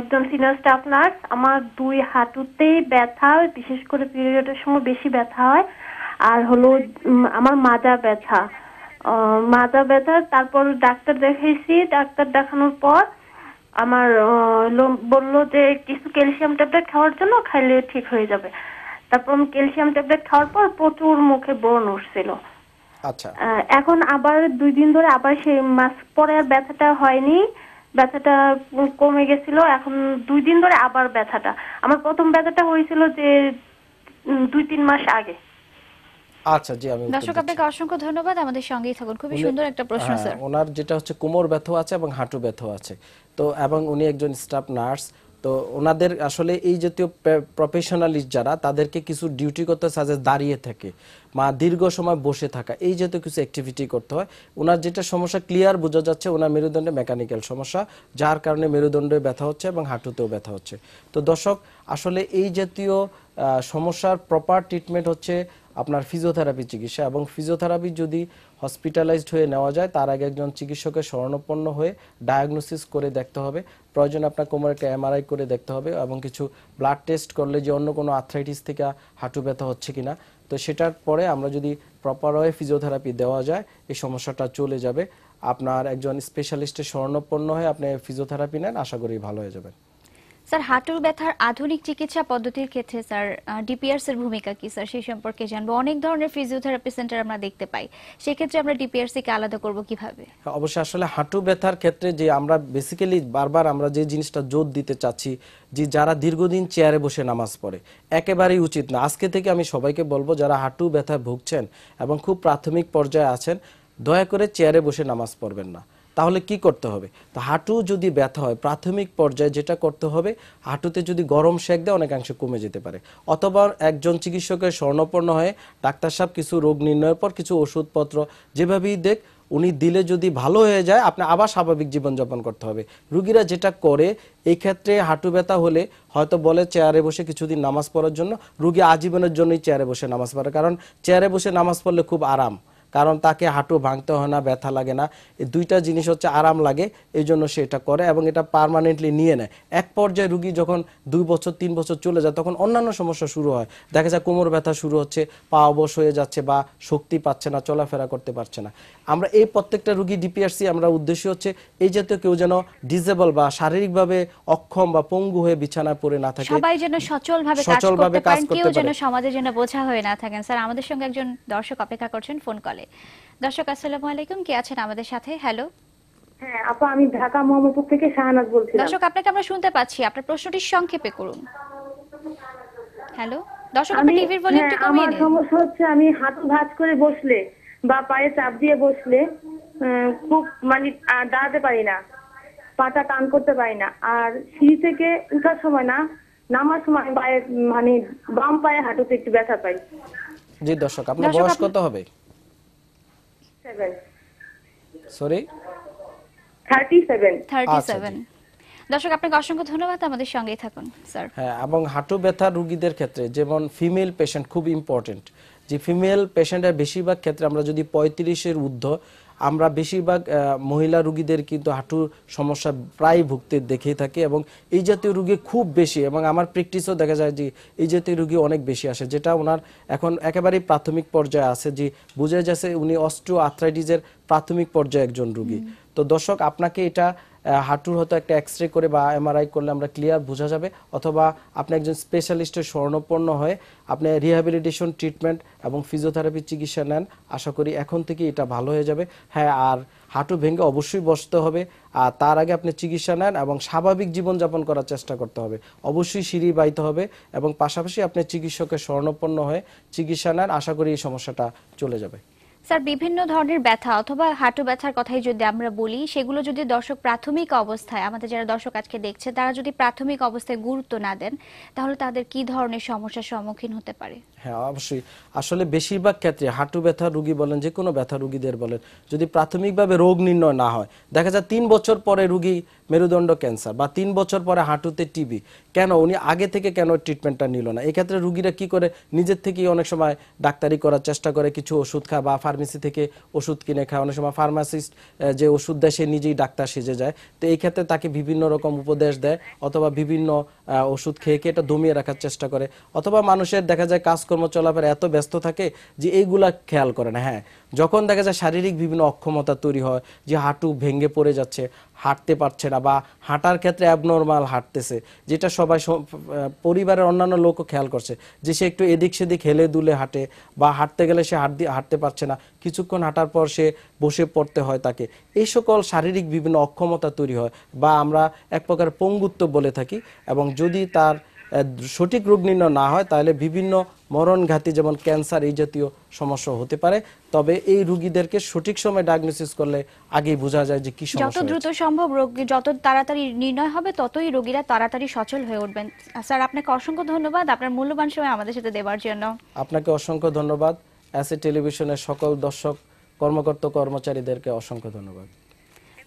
একজন সিনিয়র স্টাফ নার্স আমার দুই হাঁটুতেই ব্যথা বিশেষ করে পিরিয়ডের সময় বেশি ব্যথা হয় আর হলো আমার মাজা ব্যথা মাজা ব্যথা তারপর ডাক্তার দেখাইছি ডাক্তার দেখানোর পর আমার বলল যে কিছু ক্যালসিয়াম ট্যাবলেট খাওয়ার জন্য খাইলে ঠিক হয়ে যাবে তারপর আমি ক্যালসিয়াম ট্যাবলেট খাওয়ার পর প্রচুর মুখে ব্রণ উঠছিল আচ্ছা এখন আবার দুই দিন ধরে আবার সেই মাস্ক পরে আর ব্যথাটা হয়নি ব্যথাটা কমে গেছিল এখন দুই দিন ধরে আবার ব্যথাটা আমার প্রথম ব্যথাটা হয়েছিল যে দুই তিন মাস আগে আচ্ছা হ্যাঁ, কোমর ব্যথা আছে হাঁটু ব্যথা আছে তো এবং উনি একজন স্টাফ নার্স তো ওনাদের আসলে এই জাতীয় প্রফেশনালিস্ট যারা তাদেরকে কিছু ডিউটি করতে দাঁড়িয়ে থাকে মা দীর্ঘ সময় বসে থাকা এই জাতীয় কিছু অ্যাক্টিভিটি করতে হয় ওনার যেটা সমস্যা ক্লিয়ার বোঝা যাচ্ছে ওনার মেরুদণ্ডে মেকানিক্যাল সমস্যা যার কারণে মেরুদণ্ডে ব্যথা হচ্ছে এবং হাঁটুতেও ব্যথা হচ্ছে তো দর্শক আসলে এই জাতীয় সমস্যার প্রপার ট্রিটমেন্ট হচ্ছে আপনার ফিজিওথেরাপি চিকিৎসা এবং ফিজিওথেরাপি যদি হসপিটালাইজড হয়ে নেওয়া যায় তার আগে একজন চিকিৎসকের শরণাপন্ন হয়ে ডায়াগনোসিস করে দেখতে হবে প্রয়োজন আপনার কোমরে একটা এমআরআই করে দেখতে হবে এবং কিছু ব্লাড টেস্ট করলে যে অন্য কোনো আর্থ্রাইটিস থেকে হাঁটু ব্যথা হচ্ছে কিনা তো সেটার পরে আমরা যদি প্রপার ওয়ে ফিজিওথেরাপি দেওয়া যায় এই সমস্যাটা চলে যাবে আপনার একজন স্পেশালিস্টের শরণাপন্ন হয়ে আপনি ফিজিওথেরাপি নেন আশা করি ভালো হয়ে যাবেন স্যার হাঁটুর ব্যথার আধুনিক চিকিৎসা পদ্ধতির ক্ষেত্রে স্যার ডিপিআরস এর ভূমিকা কি স্যার সেই সম্পর্কে জানবো অনেক ধরনের ফিজিওথেরাপি সেন্টার আমরা দেখতে পাই সেক্ষেত্রে আমরা ডিপিআরস কে আলাদা করব কিভাবে অবশ্যই আসলে হাঁটু ব্যথার ক্ষেত্রে যে আমরা বেসিক্যালি বারবার আমরা যে জিনিসটা জোর দিতে চাচ্ছি যে যারা দীর্ঘদিন চেয়ারে বসে নামাজ পড়ে একেবারেই উচিত না আজকে থেকে আমি সবাইকে বলবো যারা হাঁটু ব্যথা ভুগছেন এবং খুব প্রাথমিক পর্যায়ে আছেন দয়া করে চেয়ারে বসে নামাজ পড়বেন না তাহলে কি করতে হবে তো হাঁটু যদি ব্যথা হয় প্রাথমিক পর্যায়ে যেটা করতে হবে হাঁটুতে যদি গরম সেক দেয় অনেকাংশে কমে যেতে পারে অথবা একজন চিকিৎসকের স্বর্ণপন্ন হয়ে ডাক্তার সাহেব কিছু রোগ নির্ণয়ের পর কিছু ওষুধপত্র যেভাবেই দেখ উনি দিলে যদি ভালো হয়ে যায় আপনি আবার স্বাভাবিক জীবনযাপন করতে হবে রুগীরা যেটা করে এই ক্ষেত্রে হাঁটু ব্যথা হলে হয়তো বলে চেয়ারে বসে কিছুদিন নামাজ পড়ার জন্য রুগী আজীবনের জন্যই চেয়ারে বসে নামাজ পড়ে কারণ চেয়ারে বসে নামাজ পড়লে খুব আরাম কারণ তাকে হাঁটু ভাঙতে হয় না ব্যথা লাগে না এই দুইটা জিনিস হচ্ছে আরাম লাগে এই জন্য সে এটা করে এবং এটা পারমানেন্টলি নিয়ে নেয় এক পর্যায়ে রুগী যখন দুই বছর তিন বছর চলে যায় তখন অন্যান্য সমস্যা শুরু হয় দেখা যায় কোমর ব্যথা শুরু হচ্ছে পা অবশ হয়ে যাচ্ছে বা শক্তি পাচ্ছে না চলাফেরা করতে পারছে না আমরা এই প্রত্যেকটা রুগী ডিপিআরসি আমরা উদ্দেশ্য হচ্ছে এই জাতীয় কেউ যেন ডিজেবল বা শারীরিকভাবে অক্ষম বা পঙ্গু হয়ে বিছানায় পড়ে না থাকে সবাই যেন সচলভাবে সচলভাবে কাজ করতে পারে কেউ যেন সমাজে যেন বোঝা হয়ে না থাকেন স্যার আমাদের সঙ্গে একজন দর্শক অপেক্ষা করছেন ফোন কল বলে দর্শক আসসালামু আলাইকুম কে আছেন আমাদের সাথে হ্যালো হ্যাঁ আপা আমি ঢাকা মোহাম্মদপুর থেকে শাহানাজ বলছি দর্শক আপনাকে আমরা শুনতে পাচ্ছি আপনার প্রশ্নটি সংক্ষেপে করুন হ্যালো দর্শক আপনি টিভির ভলিউম একটু হ্যাঁ, কমিয়ে দিন আমার সমস্যা হচ্ছে আমি হাঁটু ভাঁজ করে বসলে বা পায়ে চাপ দিয়ে বসলে খুব মানে দাঁড়াতে পারি না পাটা টান করতে পারি না আর সিঁড়ি থেকে উঠার সময় না নামার সময় পায়ে মানে বাম পায়ে হাঁটুতে একটু ব্যথা পাই জি দর্শক আপনার বয়স কত হবে সরি আচ্ছা, দর্শক আপনাকে অসংখ্য ধন্যবাদ আমাদের সঙ্গেই থাকুন স্যার হ্যাঁ এবং হাঁটু ব্যথা রুগীদের ক্ষেত্রে যেমন ফিমেল পেশেন্ট খুব ইম্পর্টেন্ট যে ফিমেল পেশেন্টের বেশিরভাগ ক্ষেত্রে আমরা যদি পঁয়ত্রিশের ঊর্ধ্ব আমরা বেশিরভাগ মহিলা রুগীদের কিন্তু হাঁটুর সমস্যা প্রায় ভুগতে দেখেই থাকি এবং এই জাতীয় রুগী খুব বেশি এবং আমার প্র্যাকটিসও দেখা যায় যে এই জাতীয় রুগী অনেক বেশি আসে যেটা ওনার এখন একেবারেই প্রাথমিক পর্যায়ে আছে যে বোঝা যাচ্ছে উনি অস্ট্রো আর্থ্রাইটিসের প্রাথমিক পর্যায়ে একজন রুগী তো দর্শক আপনাকে এটা হাঁটুর হয়তো একটা এক্স রে করে বা এমআরআই করলে আমরা ক্লিয়ার বোঝা যাবে অথবা আপনি একজন স্পেশালিস্টের স্বর্ণপন্ন হয়ে আপনি রিহ্যাবিলিটেশন ট্রিটমেন্ট এবং ফিজিওথেরাপি চিকিৎসা নেন আশা করি এখন থেকে এটা ভালো হয়ে যাবে হ্যাঁ আর হাঁটু ভেঙে অবশ্যই বসতে হবে আর তার আগে আপনি চিকিৎসা নেন এবং স্বাভাবিক জীবনযাপন করার চেষ্টা করতে হবে অবশ্যই সিঁড়ি বাইতে হবে এবং পাশাপাশি আপনি চিকিৎসকের স্বর্ণপন্ন হয়ে চিকিৎসা নেন আশা করি এই সমস্যাটা চলে যাবে স্যার বিভিন্ন ধরনের ব্যথা অথবা হাঁটু ব্যথার কথাই যদি আমরা বলি সেগুলো যদি দর্শক প্রাথমিক অবস্থায় আমাদের যারা দর্শক আজকে দেখছে তারা যদি প্রাথমিক অবস্থায় গুরুত্ব না দেন তাহলে তাদের কি ধরনের সমস্যার সম্মুখীন হতে পারে হ্যাঁ অবশ্যই আসলে বেশিরভাগ ক্ষেত্রে হাঁটু ব্যথা রুগী বলেন যে কোনো ব্যথা রুগীদের বলেন যদি প্রাথমিকভাবে রোগ নির্ণয় না হয় দেখা যায় তিন বছর পরে রুগী মেরুদণ্ড ক্যান্সার বা তিন বছর পরে হাঁটুতে টিবি কেন উনি আগে থেকে কেন ট্রিটমেন্টটা নিল না এক্ষেত্রে রুগীরা কি করে নিজের থেকেই অনেক সময় ডাক্তারি করার চেষ্টা করে কিছু ওষুধ খায় বা ফার্মেসি থেকে ওষুধ কিনে খায় অনেক সময় ফার্মাসিস্ট যে ওষুধ দেয় সে নিজেই ডাক্তার সেজে যায় তো এই ক্ষেত্রে তাকে বিভিন্ন রকম উপদেশ দেয় অথবা বিভিন্ন ওষুধ খেয়ে খেয়ে এটা দমিয়ে রাখার চেষ্টা করে অথবা মানুষের দেখা যায় কাজ কাজকর্ম চলাফেরা এত ব্যস্ত থাকে যে এইগুলা খেয়াল করে না হ্যাঁ যখন দেখা যায় শারীরিক বিভিন্ন অক্ষমতা তৈরি হয় যে হাঁটু ভেঙে পড়ে যাচ্ছে হাঁটতে পারছে না বা হাঁটার ক্ষেত্রে অ্যাবনর্মাল হাঁটতেছে যেটা সবাই পরিবারের অন্যান্য লোকও খেয়াল করছে যে সে একটু এদিক সেদিক হেলে দুলে হাঁটে বা হাঁটতে গেলে সে হাঁট হাঁটতে পারছে না কিছুক্ষণ হাঁটার পর সে বসে পড়তে হয় তাকে এই সকল শারীরিক বিভিন্ন অক্ষমতা তৈরি হয় বা আমরা এক প্রকার পঙ্গুত্ব বলে থাকি এবং যদি তার সঠিক রোগ নির্ণয় না হয় তাহলে বিভিন্ন মরণঘাতী যেমন ক্যান্সার এই জাতীয় সমস্যা হতে পারে তবে এই রোগীদেরকে সঠিক সময় ডায়াগনোসিস করলে আগেই বোঝা যায় যে কি সমস্যা যত দ্রুত সম্ভব রোগী যত তাড়াতাড়ি নির্ণয় হবে ততই রোগীরা তাড়াতাড়ি সচল হয়ে উঠবেন স্যার আপনাকে অসংখ্য ধন্যবাদ আপনার মূল্যবান সময় আমাদের সাথে দেওয়ার জন্য আপনাকে অসংখ্য ধন্যবাদ অ্যাসে টেলিভিশনের সকল দর্শক কর্মকর্তা কর্মচারীদেরকে অসংখ্য ধন্যবাদ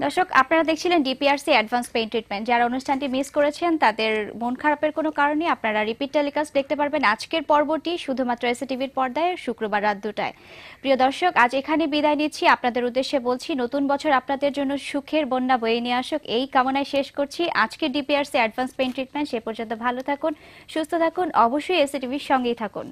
দর্শক আপনারা দেখছিলেন ডিপিআরসি অ্যাডভান্স পেইন্ট ট্রিটমেন্ট যারা অনুষ্ঠানটি মিস করেছেন তাদের মন খারাপের কোনো কারণে আপনারা রিপিট টেলিকাস্ট দেখতে পারবেন আজকের পর্বটি শুধুমাত্র এসএ টিভির পর্দায় শুক্রবার রাত দুটায় প্রিয় দর্শক আজ এখানে বিদায় নিচ্ছি আপনাদের উদ্দেশ্যে বলছি নতুন বছর আপনাদের জন্য সুখের বন্যা বয়ে নিয়ে আসুক এই কামনায় শেষ করছি আজকের ডিপিআরসি অ্যাডভান্স পেইন্ট ট্রিটমেন্ট সে পর্যন্ত ভালো থাকুন সুস্থ থাকুন অবশ্যই এসএ টিভির সঙ্গেই থাকুন